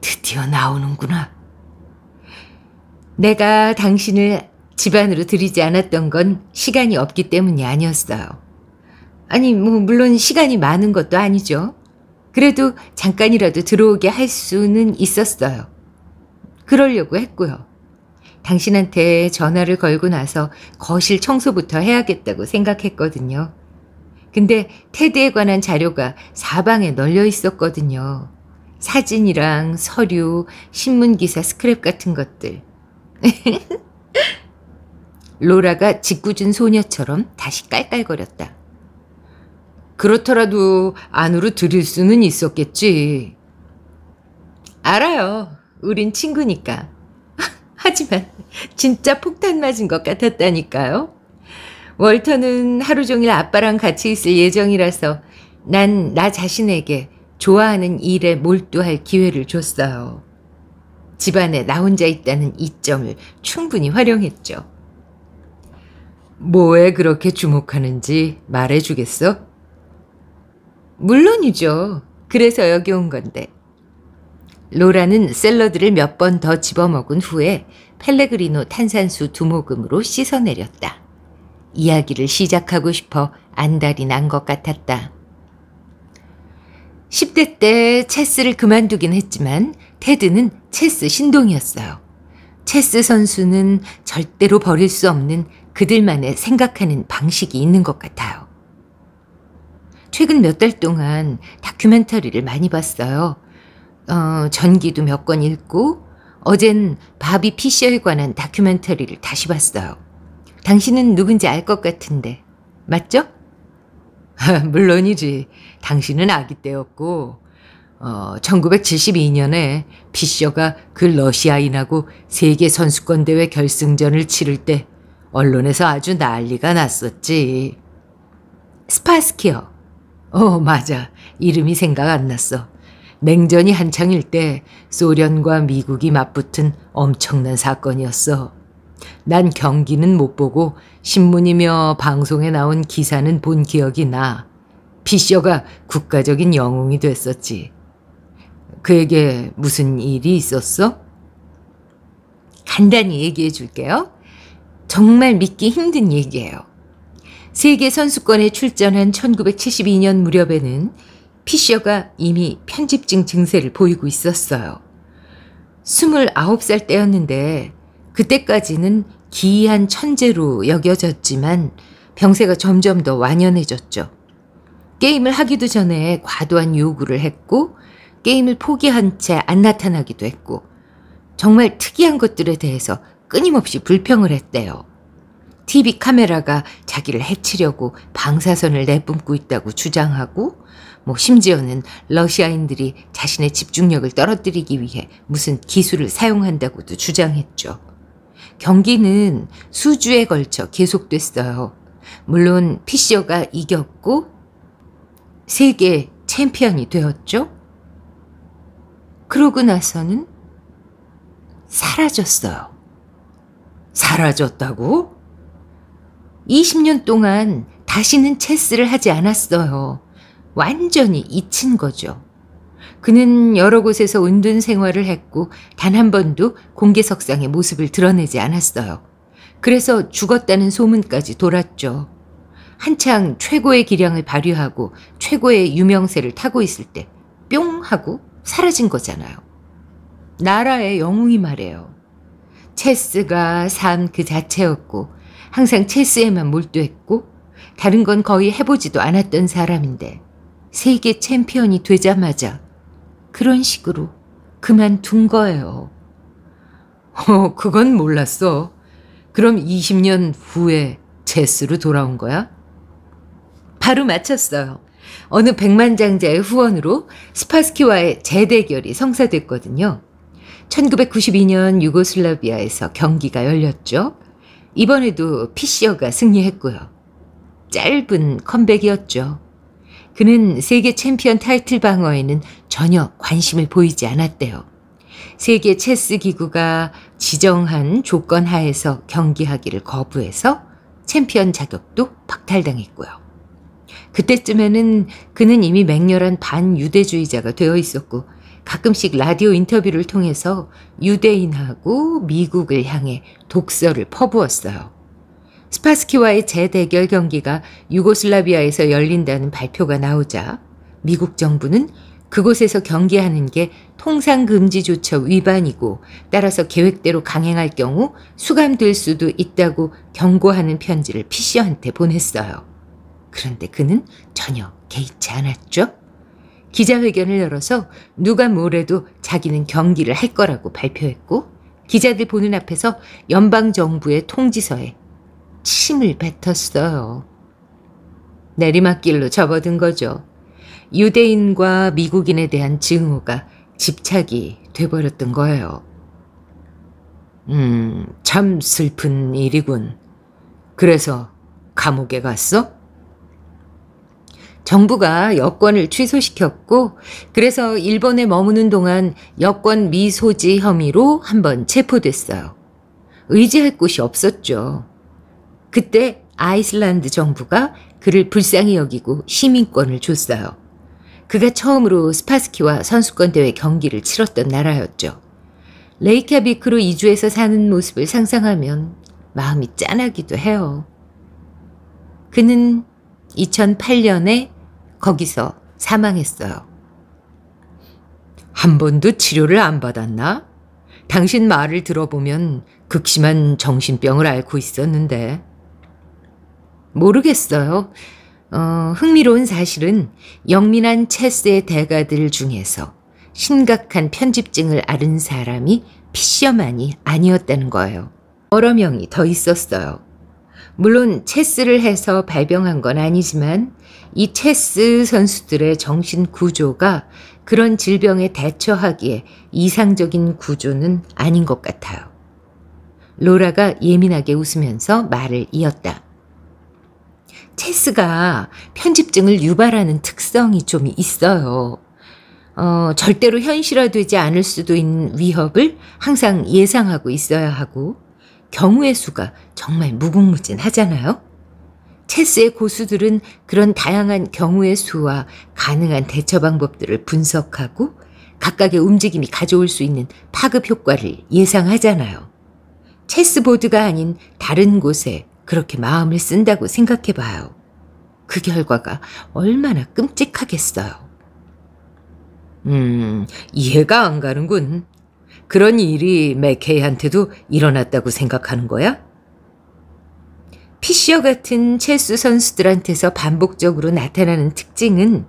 드디어 나오는구나. 내가 당신을 집안으로 들이지 않았던 건 시간이 없기 때문이 아니었어요. 아니, 뭐, 물론 시간이 많은 것도 아니죠. 그래도 잠깐이라도 들어오게 할 수는 있었어요. 그러려고 했고요. 당신한테 전화를 걸고 나서 거실 청소부터 해야겠다고 생각했거든요. 근데 테드에 관한 자료가 사방에 널려 있었거든요. 사진이랑 서류, 신문기사 스크랩 같은 것들. 로라가 짓궂은 소녀처럼 다시 깔깔거렸다. 그렇더라도 안으로 들일 수는 있었겠지. 알아요. 우린 친구니까. 하지만 진짜 폭탄 맞은 것 같았다니까요. 월터는 하루 종일 아빠랑 같이 있을 예정이라서 난 나 자신에게 좋아하는 일에 몰두할 기회를 줬어요. 집안에 나 혼자 있다는 이점을 충분히 활용했죠. 뭐에 그렇게 주목하는지 말해주겠어? 물론이죠. 그래서 여기 온 건데. 로라는 샐러드를 몇 번 더 집어먹은 후에 펠레그리노 탄산수 두 모금으로 씻어내렸다. 이야기를 시작하고 싶어 안달이 난 것 같았다. 10대 때 체스를 그만두긴 했지만 테드는 체스 신동이었어요. 체스 선수는 절대로 버릴 수 없는 그들만의 생각하는 방식이 있는 것 같아요. 최근 몇 달 동안 다큐멘터리를 많이 봤어요. 어, 전기도 몇 권 읽고 어젠 바비 피셔에 관한 다큐멘터리를 다시 봤어요. 당신은 누군지 알 것 같은데 맞죠? 물론이지. 당신은 아기 때였고 어, 1972년에 피셔가 그 러시아인하고 세계 선수권 대회 결승전을 치를 때 언론에서 아주 난리가 났었지. 스파스키어. 어, 맞아. 이름이 생각 안 났어. 냉전이 한창일 때 소련과 미국이 맞붙은 엄청난 사건이었어. 난 경기는 못 보고 신문이며 방송에 나온 기사는 본 기억이 나. 피셔가 국가적인 영웅이 됐었지. 그에게 무슨 일이 있었어? 간단히 얘기해 줄게요. 정말 믿기 힘든 얘기예요. 세계 선수권에 출전한 1972년 무렵에는 피셔가 이미 편집증 증세를 보이고 있었어요. 29살 때였는데 그때까지는 기이한 천재로 여겨졌지만 병세가 점점 더 완연해졌죠. 게임을 하기도 전에 과도한 요구를 했고 게임을 포기한 채 안 나타나기도 했고 정말 특이한 것들에 대해서 끊임없이 불평을 했대요. TV 카메라가 자기를 해치려고 방사선을 내뿜고 있다고 주장하고 뭐 심지어는 러시아인들이 자신의 집중력을 떨어뜨리기 위해 무슨 기술을 사용한다고도 주장했죠. 경기는 수주에 걸쳐 계속됐어요. 물론 피셔가 이겼고 세계 챔피언이 되었죠. 그러고 나서는 사라졌어요. 사라졌다고? 20년 동안 다시는 체스를 하지 않았어요. 완전히 잊힌 거죠. 그는 여러 곳에서 은둔 생활을 했고 단 한 번도 공개석상의 모습을 드러내지 않았어요. 그래서 죽었다는 소문까지 돌았죠. 한창 최고의 기량을 발휘하고 최고의 유명세를 타고 있을 때 뿅 하고 사라진 거잖아요. 나라의 영웅이 말해요. 체스가 삶 그 자체였고 항상 체스에만 몰두했고 다른 건 거의 해보지도 않았던 사람인데 세계 챔피언이 되자마자 그런 식으로 그만둔 거예요. 어, 그건 몰랐어. 그럼 20년 후에 체스로 돌아온 거야? 바로 마쳤어요 어느 백만장자의 후원으로 스파스키와의 재대결이 성사됐거든요. 1992년 유고슬라비아에서 경기가 열렸죠. 이번에도 피셔가 승리했고요. 짧은 컴백이었죠. 그는 세계 챔피언 타이틀 방어에는 전혀 관심을 보이지 않았대요. 세계 체스 기구가 지정한 조건 하에서 경기하기를 거부해서 챔피언 자격도 박탈당했고요. 그때쯤에는 그는 이미 맹렬한 반유대주의자가 되어 있었고 가끔씩 라디오 인터뷰를 통해서 유대인하고 미국을 향해 독서를 퍼부었어요. 스파스키와의 재대결 경기가 유고슬라비아에서 열린다는 발표가 나오자 미국 정부는 그곳에서 경기하는 게 통상금지조처 위반이고 따라서 계획대로 강행할 경우 수감될 수도 있다고 경고하는 편지를 피씨한테 보냈어요. 그런데 그는 전혀 개의치 않았죠. 기자회견을 열어서 누가 뭐래도 자기는 경기를 할 거라고 발표했고 기자들 보는 앞에서 연방정부의 통지서에 침을 뱉었어요. 내리막길로 접어든 거죠. 유대인과 미국인에 대한 증오가 집착이 돼버렸던 거예요. 음, 참 슬픈 일이군. 그래서 감옥에 갔어? 정부가 여권을 취소시켰고 그래서 일본에 머무는 동안 여권 미소지 혐의로 한번 체포됐어요. 의지할 곳이 없었죠. 그때 아이슬란드 정부가 그를 불쌍히 여기고 시민권을 줬어요. 그가 처음으로 스파스키와 선수권 대회 경기를 치렀던 나라였죠. 레이캬비크로 이주해서 사는 모습을 상상하면 마음이 짠하기도 해요. 그는 2008년에 거기서 사망했어요. 한 번도 치료를 안 받았나? 당신 말을 들어보면 극심한 정신병을 앓고 있었는데. 모르겠어요. 어, 흥미로운 사실은 영민한 체스의 대가들 중에서 심각한 편집증을 앓은 사람이 피셔만이 아니었다는 거예요. 여러 명이 더 있었어요. 물론 체스를 해서 발병한 건 아니지만 이 체스 선수들의 정신 구조가 그런 질병에 대처하기에 이상적인 구조는 아닌 것 같아요. 로라가 예민하게 웃으면서 말을 이었다. 체스가 편집증을 유발하는 특성이 좀 있어요. 어, 절대로 현실화되지 않을 수도 있는 위협을 항상 예상하고 있어야 하고 경우의 수가 정말 무궁무진하잖아요. 체스의 고수들은 그런 다양한 경우의 수와 가능한 대처 방법들을 분석하고 각각의 움직임이 가져올 수 있는 파급 효과를 예상하잖아요. 체스보드가 아닌 다른 곳에 그렇게 마음을 쓴다고 생각해 봐요. 그 결과가 얼마나 끔찍하겠어요. 음, 이해가 안 가는군. 그런 일이 맥케이한테도 일어났다고 생각하는 거야? 피셔 같은 체스 선수들한테서 반복적으로 나타나는 특징은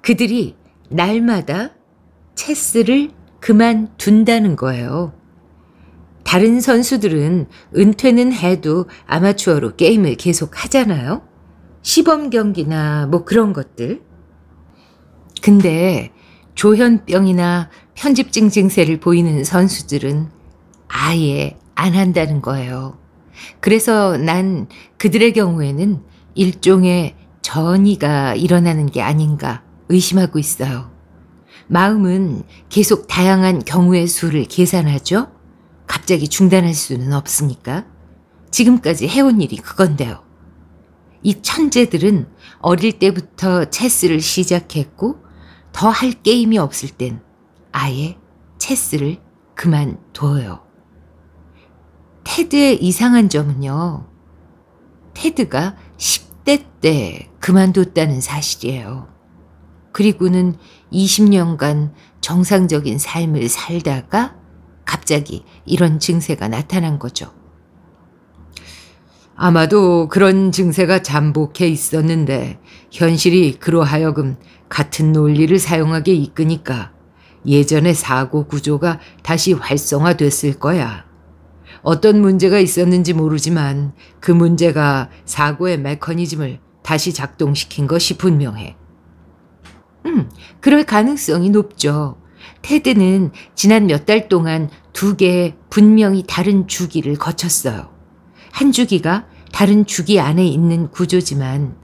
그들이 날마다 체스를 그만둔다는 거예요. 다른 선수들은 은퇴는 해도 아마추어로 게임을 계속 하잖아요. 시범 경기나 뭐 그런 것들. 근데 조현병이나 편집증 증세를 보이는 선수들은 아예 안 한다는 거예요. 그래서 난 그들의 경우에는 일종의 전이가 일어나는 게 아닌가 의심하고 있어요. 마음은 계속 다양한 경우의 수를 계산하죠. 갑자기 중단할 수는 없으니까. 지금까지 해온 일이 그건데요. 이 천재들은 어릴 때부터 체스를 시작했고 더 할 게임이 없을 땐 아예 체스를 그만둬요. 테드의 이상한 점은요. 테드가 10대 때 그만뒀다는 사실이에요. 그리고는 20년간 정상적인 삶을 살다가 갑자기 이런 증세가 나타난 거죠. 아마도 그런 증세가 잠복해 있었는데 현실이 그러하여금 같은 논리를 사용하게 이끄니까 예전의 사고 구조가 다시 활성화됐을 거야. 어떤 문제가 있었는지 모르지만 그 문제가 사고의 메커니즘을 다시 작동시킨 것이 분명해. 음, 그럴 가능성이 높죠. 테드는 지난 몇 달 동안 두 개의 분명히 다른 주기를 거쳤어요. 한 주기가 다른 주기 안에 있는 구조지만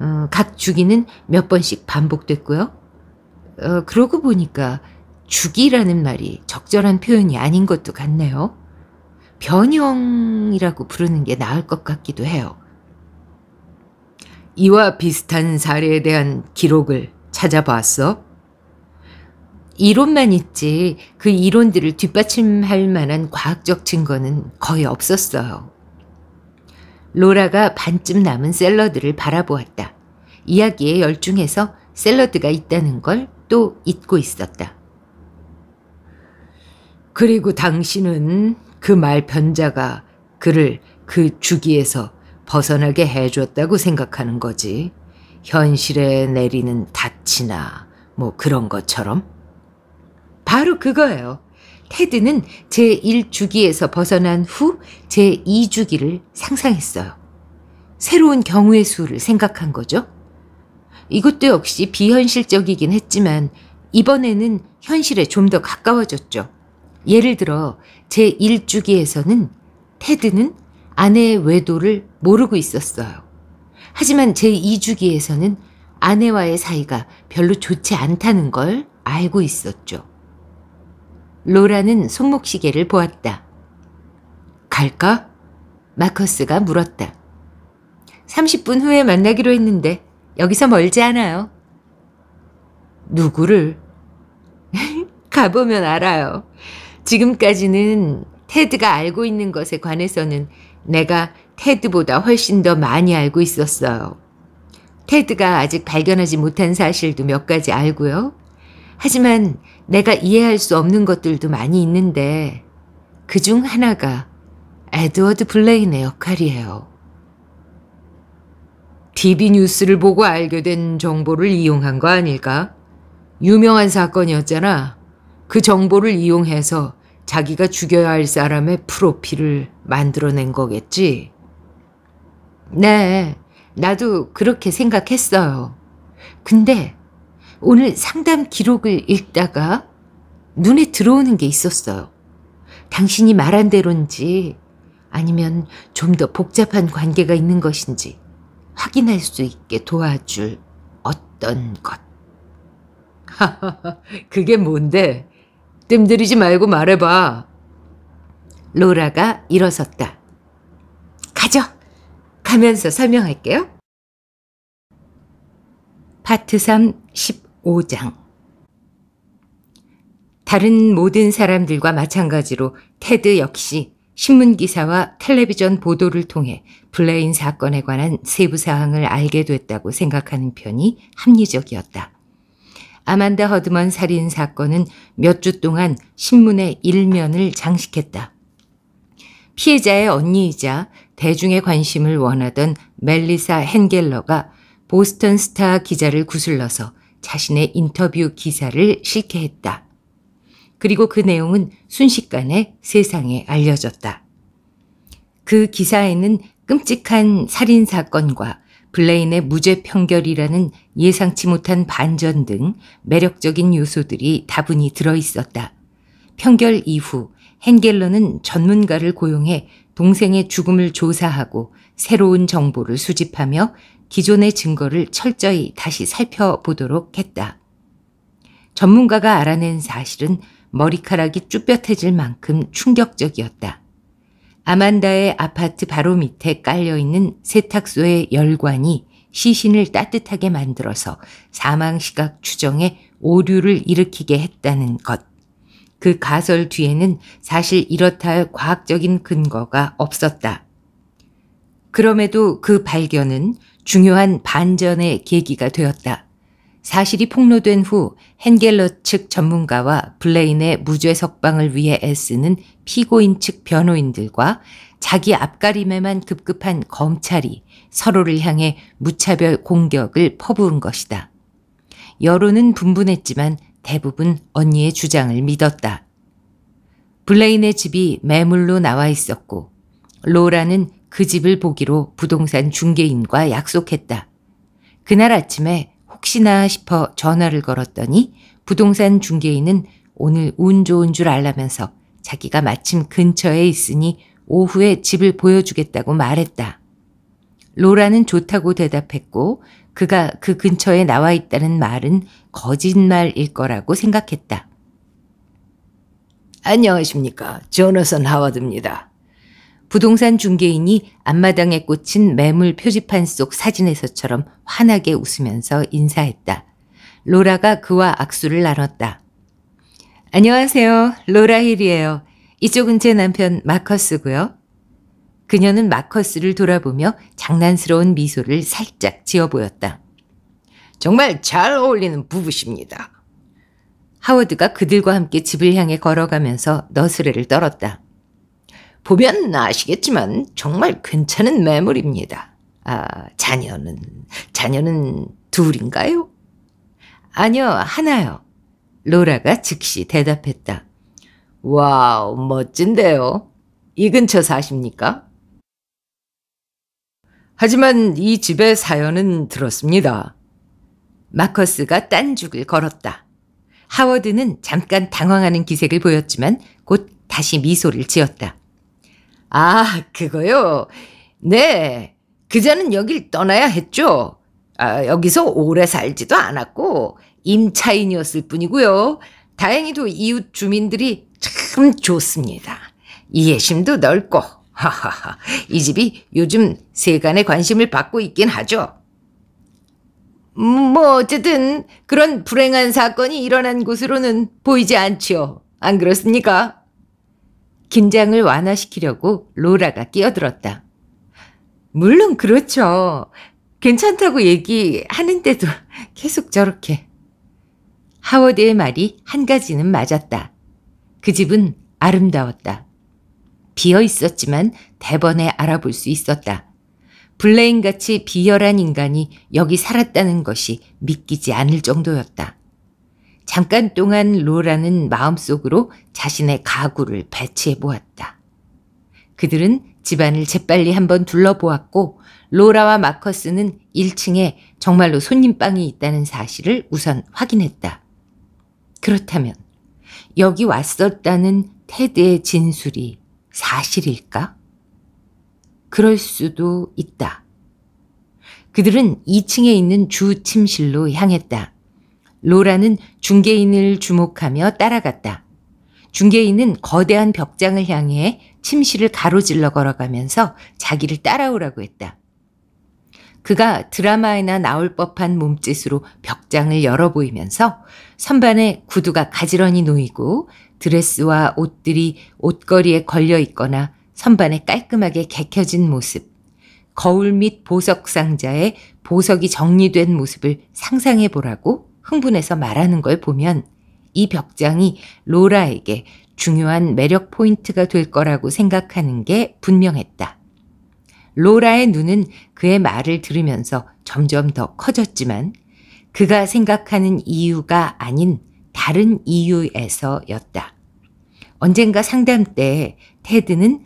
어, 각 주기는 몇 번씩 반복됐고요. 어, 그러고 보니까 주기라는 말이 적절한 표현이 아닌 것도 같네요. 변형이라고 부르는 게 나을 것 같기도 해요. 이와 비슷한 사례에 대한 기록을 찾아봤어? 이론만 있지 그 이론들을 뒷받침할 만한 과학적 증거는 거의 없었어요. 로라가 반쯤 남은 샐러드를 바라보았다. 이야기에 열중해서 샐러드가 있다는 걸 또 잊고 있었다. 그리고 당신은 그 말편자가 그를 그 주기에서 벗어나게 해줬다고 생각하는 거지. 현실에 내리는 닻이나 뭐 그런 것처럼. 바로 그거예요. 테드는 제1주기에서 벗어난 후 제2주기를 상상했어요. 새로운 경우의 수를 생각한 거죠. 이것도 역시 비현실적이긴 했지만 이번에는 현실에 좀 더 가까워졌죠. 예를 들어 제1주기에서는 테드는 아내의 외도를 모르고 있었어요. 하지만 제2주기에서는 아내와의 사이가 별로 좋지 않다는 걸 알고 있었죠. 로라는 손목시계를 보았다. 갈까? 마커스가 물었다. 30분 후에 만나기로 했는데 여기서 멀지 않아요. 누구를? 가보면 알아요. 지금까지는 테드가 알고 있는 것에 관해서는 내가 테드보다 훨씬 더 많이 알고 있었어요. 테드가 아직 발견하지 못한 사실도 몇 가지 알고요. 하지만 내가 이해할 수 없는 것들도 많이 있는데 그 중 하나가 에드워드 블레인의 역할이에요. TV 뉴스를 보고 알게 된 정보를 이용한 거 아닐까? 유명한 사건이었잖아. 그 정보를 이용해서 자기가 죽여야 할 사람의 프로필을 만들어낸 거겠지? 네, 나도 그렇게 생각했어요. 근데 오늘 상담 기록을 읽다가 눈에 들어오는 게 있었어요. 당신이 말한 대로인지 아니면 좀 더 복잡한 관계가 있는 것인지 확인할 수 있게 도와줄 어떤 것. 그게 뭔데? 뜸들이지 말고 말해봐. 로라가 일어섰다. 가죠. 가면서 설명할게요. 파트 3 15장 다른 모든 사람들과 마찬가지로 테드 역시 신문기사와 텔레비전 보도를 통해 블레인 사건에 관한 세부사항을 알게 됐다고 생각하는 편이 합리적이었다. 아만다 허드먼 살인 사건은 몇 주 동안 신문의 일면을 장식했다. 피해자의 언니이자 대중의 관심을 원하던 멜리사 헨겔러가 보스턴 스타 기자를 구슬러서 자신의 인터뷰 기사를 실게했다. 그리고 그 내용은 순식간에 세상에 알려졌다. 그 기사에는 끔찍한 살인사건과 블레인의 무죄 평결이라는 예상치 못한 반전 등 매력적인 요소들이 다분히 들어있었다. 평결 이후 헨겔러는 전문가를 고용해 동생의 죽음을 조사하고 새로운 정보를 수집하며 기존의 증거를 철저히 다시 살펴보도록 했다. 전문가가 알아낸 사실은 머리카락이 쭈뼛해질 만큼 충격적이었다. 아만다의 아파트 바로 밑에 깔려있는 세탁소의 열관이 시신을 따뜻하게 만들어서 사망 시각 추정에 오류를 일으키게 했다는 것. 그 가설 뒤에는 사실 이렇다 할 과학적인 근거가 없었다. 그럼에도 그 발견은 중요한 반전의 계기가 되었다. 사실이 폭로된 후 헨겔러 측 전문가와 블레인의 무죄 석방을 위해 애쓰는 피고인 측 변호인들과 자기 앞가림에만 급급한 검찰이 서로를 향해 무차별 공격을 퍼부은 것이다. 여론은 분분했지만 대부분 언니의 주장을 믿었다. 블레인의 집이 매물로 나와 있었고 로라는 그 집을 보기로 부동산 중개인과 약속했다. 그날 아침에 혹시나 싶어 전화를 걸었더니 부동산 중개인은 오늘 운 좋은 줄 알라면서 자기가 마침 근처에 있으니 오후에 집을 보여주겠다고 말했다. 로라는 좋다고 대답했고 그가 그 근처에 나와 있다는 말은 거짓말일 거라고 생각했다. 안녕하십니까. 전화선 하와드입니다. 부동산 중개인이 앞마당에 꽂힌 매물 표지판 속 사진에서처럼 환하게 웃으면서 인사했다. 로라가 그와 악수를 나눴다. 안녕하세요. 로라 힐이에요. 이쪽은 제 남편 마커스고요. 그녀는 마커스를 돌아보며 장난스러운 미소를 살짝 지어 보였다. 정말 잘 어울리는 부부십니다. 하워드가 그들과 함께 집을 향해 걸어가면서 너스레를 떨었다. 보면 아시겠지만 정말 괜찮은 매물입니다. 아, 자녀는, 자녀는 둘인가요? 아니요, 하나요. 로라가 즉시 대답했다. 와우, 멋진데요. 이 근처 사십니까? 하지만 이 집의 사연은 들었습니다. 마커스가 딴죽을 걸었다. 하워드는 잠깐 당황하는 기색을 보였지만 곧 다시 미소를 지었다. 아, 그거요? 네. 그자는 여길 떠나야 했죠. 아, 여기서 오래 살지도 않았고 임차인이었을 뿐이고요. 다행히도 이웃 주민들이 참 좋습니다. 이해심도 넓고 하하하 이 집이 요즘 세간의 관심을 받고 있긴 하죠. 음, 뭐 어쨌든 그런 불행한 사건이 일어난 곳으로는 보이지 않지요. 안 그렇습니까? 긴장을 완화시키려고 로라가 끼어들었다. 물론 그렇죠. 괜찮다고 얘기하는데도 계속 저렇게. 하워드의 말이 한 가지는 맞았다. 그 집은 아름다웠다. 비어 있었지만 대번에 알아볼 수 있었다. 블레인같이 비열한 인간이 여기 살았다는 것이 믿기지 않을 정도였다. 잠깐 동안 로라는 마음속으로 자신의 가구를 배치해 보았다. 그들은 집안을 재빨리 한번 둘러보았고 로라와 마커스는 1층에 정말로 손님방이 있다는 사실을 우선 확인했다. 그렇다면 여기 왔었다는 테드의 진술이 사실일까? 그럴 수도 있다. 그들은 2층에 있는 주 침실로 향했다. 로라는 중개인을 주목하며 따라갔다. 중개인은 거대한 벽장을 향해 침실을 가로질러 걸어가면서 자기를 따라오라고 했다. 그가 드라마에나 나올 법한 몸짓으로 벽장을 열어 보이면서 선반에 구두가 가지런히 놓이고 드레스와 옷들이 옷걸이에 걸려 있거나 선반에 깔끔하게 개켜진 모습, 거울 및 보석 상자에 보석이 정리된 모습을 상상해 보라고 흥분해서 말하는 걸 보면 이 벽장이 로라에게 중요한 매력 포인트가 될 거라고 생각하는 게 분명했다. 로라의 눈은 그의 말을 들으면서 점점 더 커졌지만 그가 생각하는 이유가 아닌 다른 이유에서였다. 언젠가 상담 때 테드는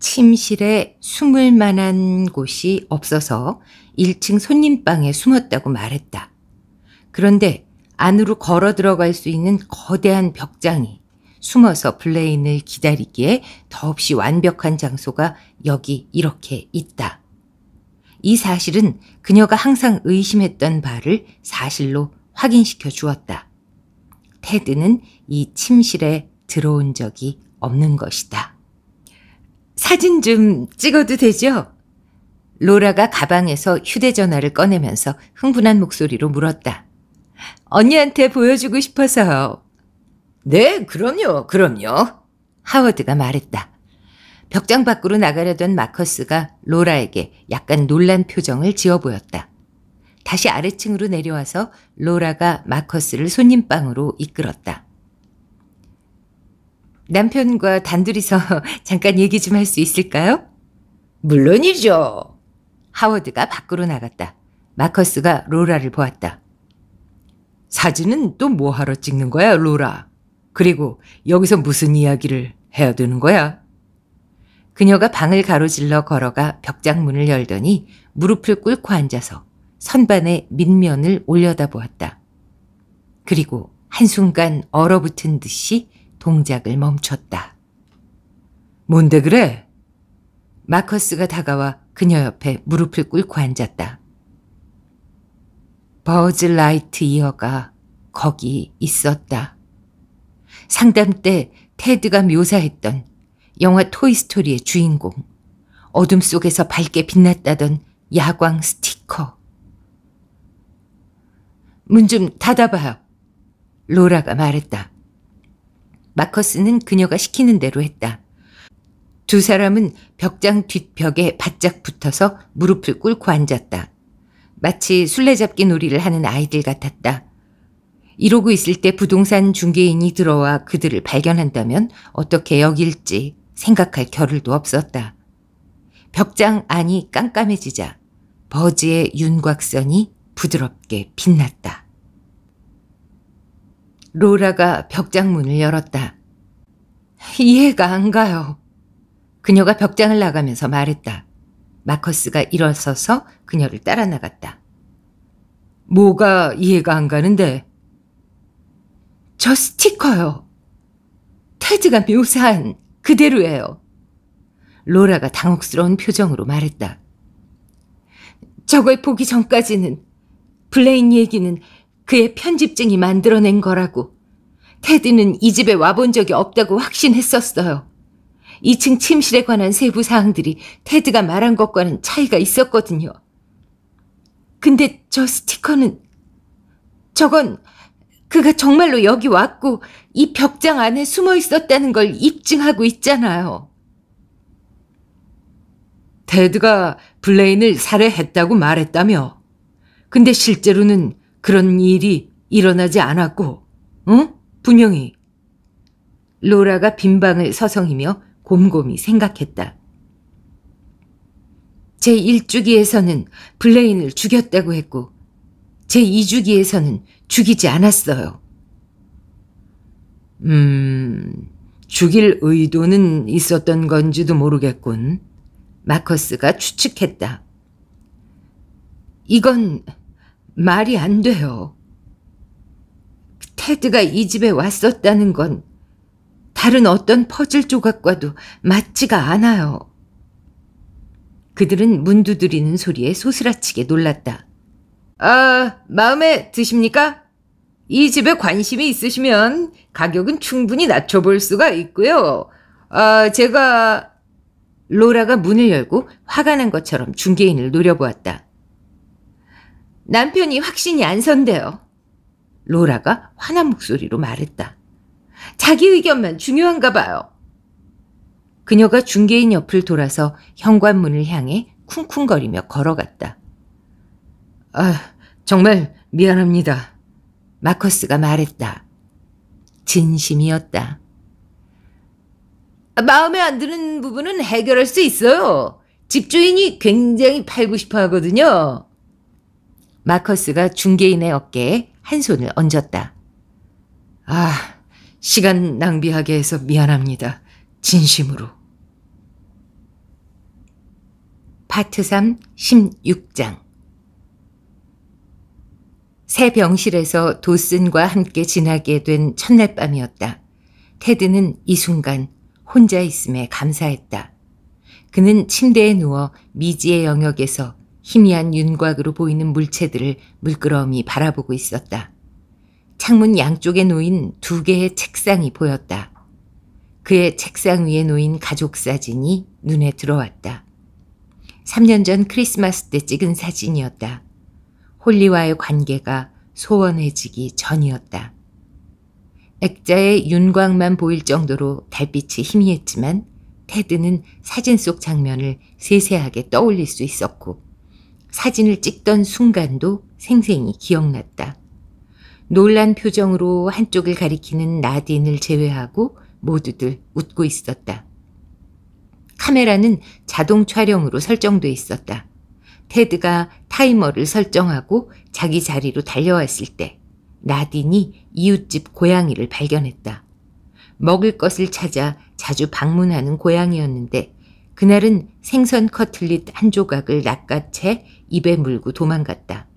침실에 숨을 만한 곳이 없어서 1층 손님방에 숨었다고 말했다. 그런데 안으로 걸어 들어갈 수 있는 거대한 벽장이 숨어서 블레인을 기다리기에 더없이 완벽한 장소가 여기 이렇게 있다. 이 사실은 그녀가 항상 의심했던 바를 사실로 확인시켜 주었다. 테드는 이 침실에 들어온 적이 없는 것이다. 사진 좀 찍어도 되죠? 로라가 가방에서 휴대전화를 꺼내면서 흥분한 목소리로 물었다. 언니한테 보여주고 싶어서. 요 네, 그럼요, 그럼요. 하워드가 말했다. 벽장 밖으로 나가려던 마커스가 로라에게 약간 놀란 표정을 지어 보였다. 다시 아래층으로 내려와서 로라가 마커스를 손님방으로 이끌었다. 남편과 단둘이서 잠깐 얘기 좀 할 수 있을까요? 물론이죠. 하워드가 밖으로 나갔다. 마커스가 로라를 보았다. 사진은 또 뭐하러 찍는 거야, 로라? 그리고 여기서 무슨 이야기를 해야 되는 거야? 그녀가 방을 가로질러 걸어가 벽장문을 열더니 무릎을 꿇고 앉아서 선반에 밑면을 올려다보았다. 그리고 한순간 얼어붙은 듯이 동작을 멈췄다. 뭔데 그래? 마커스가 다가와 그녀 옆에 무릎을 꿇고 앉았다. 버즈 라이트이어가 거기 있었다. 상담 때 테드가 묘사했던 영화 토이스토리의 주인공, 어둠 속에서 밝게 빛났다던 야광 스티커. 문 좀 닫아봐요. 로라가 말했다. 마커스는 그녀가 시키는 대로 했다. 두 사람은 벽장 뒷벽에 바짝 붙어서 무릎을 꿇고 앉았다. 마치 술래잡기 놀이를 하는 아이들 같았다. 이러고 있을 때 부동산 중개인이 들어와 그들을 발견한다면 어떻게 여길지 생각할 겨를도 없었다. 벽장 안이 깜깜해지자 버즈의 윤곽선이 부드럽게 빛났다. 로라가 벽장문을 열었다. 이해가 안 가요. 그녀가 벽장을 나가면서 말했다. 마커스가 일어서서 그녀를 따라 나갔다. 뭐가 이해가 안 가는데? 저 스티커요. 테드가 묘사한 그대로예요. 로라가 당혹스러운 표정으로 말했다. 저걸 보기 전까지는 블레인 얘기는 그의 편집증이 만들어낸 거라고 테드는 이 집에 와본 적이 없다고 확신했었어요. 2층 침실에 관한 세부 사항들이 테드가 말한 것과는 차이가 있었거든요. 근데 저 스티커는 저건 그가 정말로 여기 왔고 이 벽장 안에 숨어 있었다는 걸 입증하고 있잖아요. 테드가 블레인을 살해했다고 말했다며. 근데 실제로는 그런 일이 일어나지 않았고, 응? 분명히. 로라가 빈방을 서성이며 곰곰이 생각했다. 제1주기에서는 블레인을 죽였다고 했고 제2주기에서는 죽이지 않았어요. 음... 죽일 의도는 있었던 건지도 모르겠군. 마커스가 추측했다. 이건 말이 안 돼요. 테드가 이 집에 왔었다는 건 다른 어떤 퍼즐 조각과도 맞지가 않아요. 그들은 문 두드리는 소리에 소스라치게 놀랐다. 아, 마음에 드십니까? 이 집에 관심이 있으시면 가격은 충분히 낮춰볼 수가 있고요. 아, 제가... 로라가 문을 열고 화가 난 것처럼 중개인을 노려보았다. 남편이 확신이 안 선대요. 로라가 화난 목소리로 말했다. 자기 의견만 중요한가 봐요. 그녀가 중개인 옆을 돌아서 현관문을 향해 쿵쿵거리며 걸어갔다. 아, 정말 미안합니다. 마커스가 말했다. 진심이었다. 마음에 안 드는 부분은 해결할 수 있어요. 집주인이 굉장히 팔고 싶어 하거든요. 마커스가 중개인의 어깨에 한 손을 얹었다. 아, 시간 낭비하게 해서 미안합니다. 진심으로. 파트 3 16장 새 병실에서 도슨과 함께 지나게 된 첫날 밤이었다. 테드는 이 순간 혼자 있음에 감사했다. 그는 침대에 누워 미지의 영역에서 희미한 윤곽으로 보이는 물체들을 물끄러미 바라보고 있었다. 창문 양쪽에 놓인 두 개의 책상이 보였다. 그의 책상 위에 놓인 가족 사진이 눈에 들어왔다. 3년 전 크리스마스 때 찍은 사진이었다. 홀리와의 관계가 소원해지기 전이었다. 액자의 윤광만 보일 정도로 달빛이 희미했지만 테드는 사진 속 장면을 세세하게 떠올릴 수 있었고 사진을 찍던 순간도 생생히 기억났다. 놀란 표정으로 한쪽을 가리키는 나딘을 제외하고 모두들 웃고 있었다. 카메라는 자동 촬영으로 설정돼 있었다. 테드가 타이머를 설정하고 자기 자리로 달려왔을 때 나딘이 이웃집 고양이를 발견했다. 먹을 것을 찾아 자주 방문하는 고양이였는데 그날은 생선 커틀릿 한 조각을 낚아채 입에 물고 도망갔다.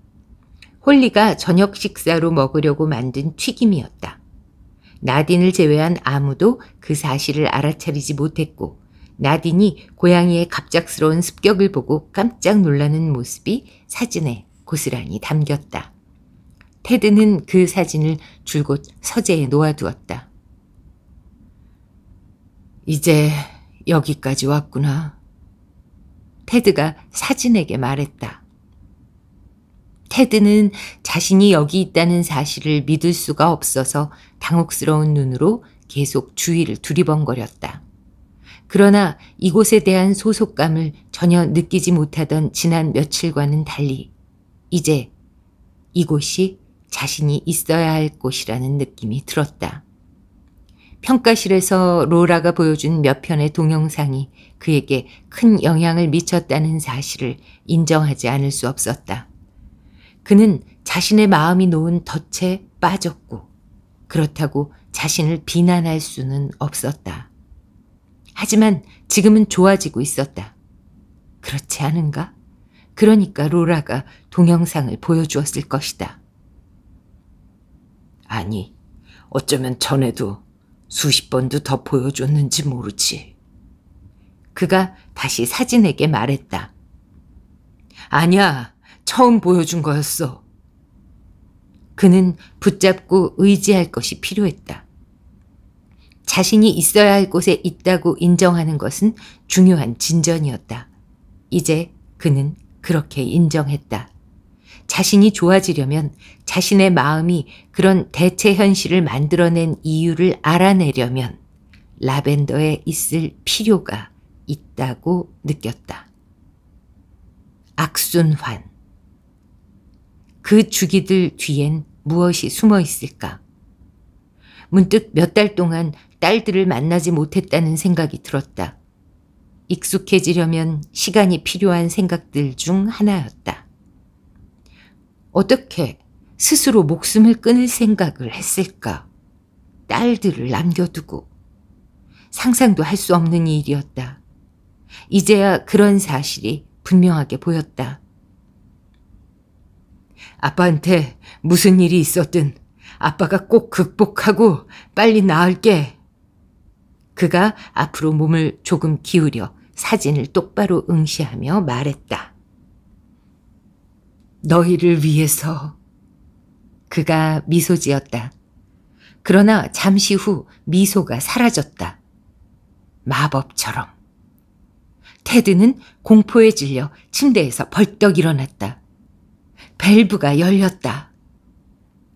홀리가 저녁 식사로 먹으려고 만든 튀김이었다. 나딘을 제외한 아무도 그 사실을 알아차리지 못했고 나딘이 고양이의 갑작스러운 습격을 보고 깜짝 놀라는 모습이 사진에 고스란히 담겼다. 테드는 그 사진을 줄곧 서재에 놓아두었다. 이제 여기까지 왔구나. 테드가 사진에게 말했다. 테드는 자신이 여기 있다는 사실을 믿을 수가 없어서 당혹스러운 눈으로 계속 주위를 두리번거렸다. 그러나 이곳에 대한 소속감을 전혀 느끼지 못하던 지난 며칠과는 달리 이제 이곳이 자신이 있어야 할 곳이라는 느낌이 들었다. 평가실에서 로라가 보여준 몇 편의 동영상이 그에게 큰 영향을 미쳤다는 사실을 인정하지 않을 수 없었다. 그는 자신의 마음이 놓은 덫에 빠졌고 그렇다고 자신을 비난할 수는 없었다. 하지만 지금은 좋아지고 있었다. 그렇지 않은가? 그러니까 로라가 동영상을 보여주었을 것이다. 아니, 어쩌면 전에도 수십 번도 더 보여줬는지 모르지. 그가 다시 사진에게 말했다. 아니야, 처음 보여준 거였어. 그는 붙잡고 의지할 것이 필요했다. 자신이 있어야 할 곳에 있다고 인정하는 것은 중요한 진전이었다. 이제 그는 그렇게 인정했다. 자신이 좋아지려면 자신의 마음이 그런 대체 현실을 만들어낸 이유를 알아내려면 라벤더에 있을 필요가 있다고 느꼈다. 악순환 그 주기들 뒤엔 무엇이 숨어 있을까? 문득 몇 달 동안 딸들을 만나지 못했다는 생각이 들었다. 익숙해지려면 시간이 필요한 생각들 중 하나였다. 어떻게 스스로 목숨을 끊을 생각을 했을까? 딸들을 남겨두고 상상도 할 수 없는 일이었다. 이제야 그런 사실이 분명하게 보였다. 아빠한테 무슨 일이 있었든 아빠가 꼭 극복하고 빨리 나을게. 그가 앞으로 몸을 조금 기울여 사진을 똑바로 응시하며 말했다. 너희를 위해서. 그가 미소 지었다. 그러나 잠시 후 미소가 사라졌다. 마법처럼. 테드는 공포에 질려 침대에서 벌떡 일어났다. 밸브가 열렸다.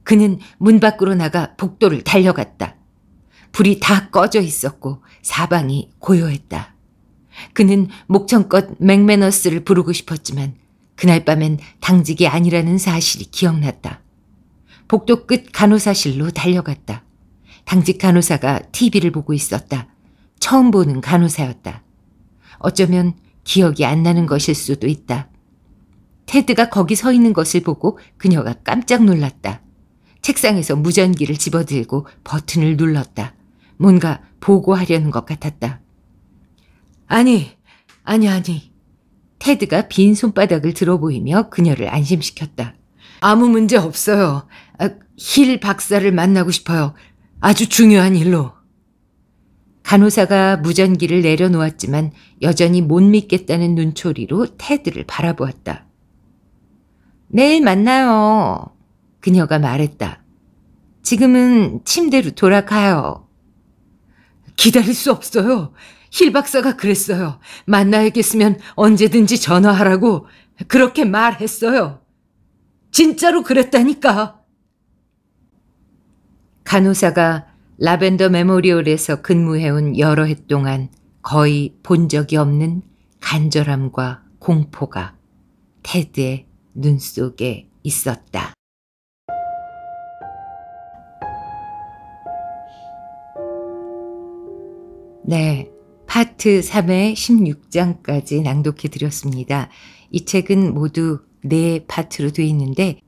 그는 문 밖으로 나가 복도를 달려갔다. 불이 다 꺼져 있었고 사방이 고요했다. 그는 목청껏 맥메너스를 부르고 싶었지만 그날 밤엔 당직이 아니라는 사실이 기억났다. 복도 끝 간호사실로 달려갔다. 당직 간호사가 TV를 보고 있었다. 처음 보는 간호사였다. 어쩌면 기억이 안 나는 것일 수도 있다. 테드가 거기 서 있는 것을 보고 그녀가 깜짝 놀랐다. 책상에서 무전기를 집어들고 버튼을 눌렀다. 뭔가 보고하려는 것 같았다. 아니, 아니, 아니. 테드가 빈 손바닥을 들어보이며 그녀를 안심시켰다. 아무 문제 없어요. 아, 힐 박사를 만나고 싶어요. 아주 중요한 일로. 간호사가 무전기를 내려놓았지만 여전히 못 믿겠다는 눈초리로 테드를 바라보았다. 내일 만나요. 그녀가 말했다. 지금은 침대로 돌아가요. 기다릴 수 없어요. 힐 박사가 그랬어요. 만나야겠으면 언제든지 전화하라고 그렇게 말했어요. 진짜로 그랬다니까. 간호사가 라벤더 메모리얼에서 근무해온 여러 해 동안 거의 본 적이 없는 간절함과 공포가 테드의 눈 속에 있었다. 네. 파트 3의 16장까지 낭독해 드렸습니다. 이 책은 모두 네 파트로 되어 있는데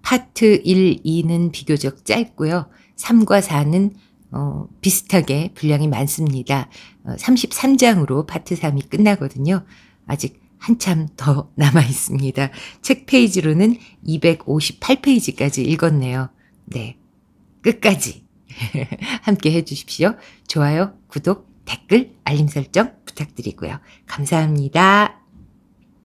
파트 1, 2는 비교적 짧고요. 3과 4는 어, 비슷하게 분량이 많습니다. 어, 33장으로 파트 3이 끝나거든요. 아직 한참 더 남아 있습니다. 책 페이지로는 258페이지까지 읽었네요. 네. 끝까지 함께 해주십시오. 좋아요, 구독, 댓글, 알림 설정 부탁드리고요. 감사합니다.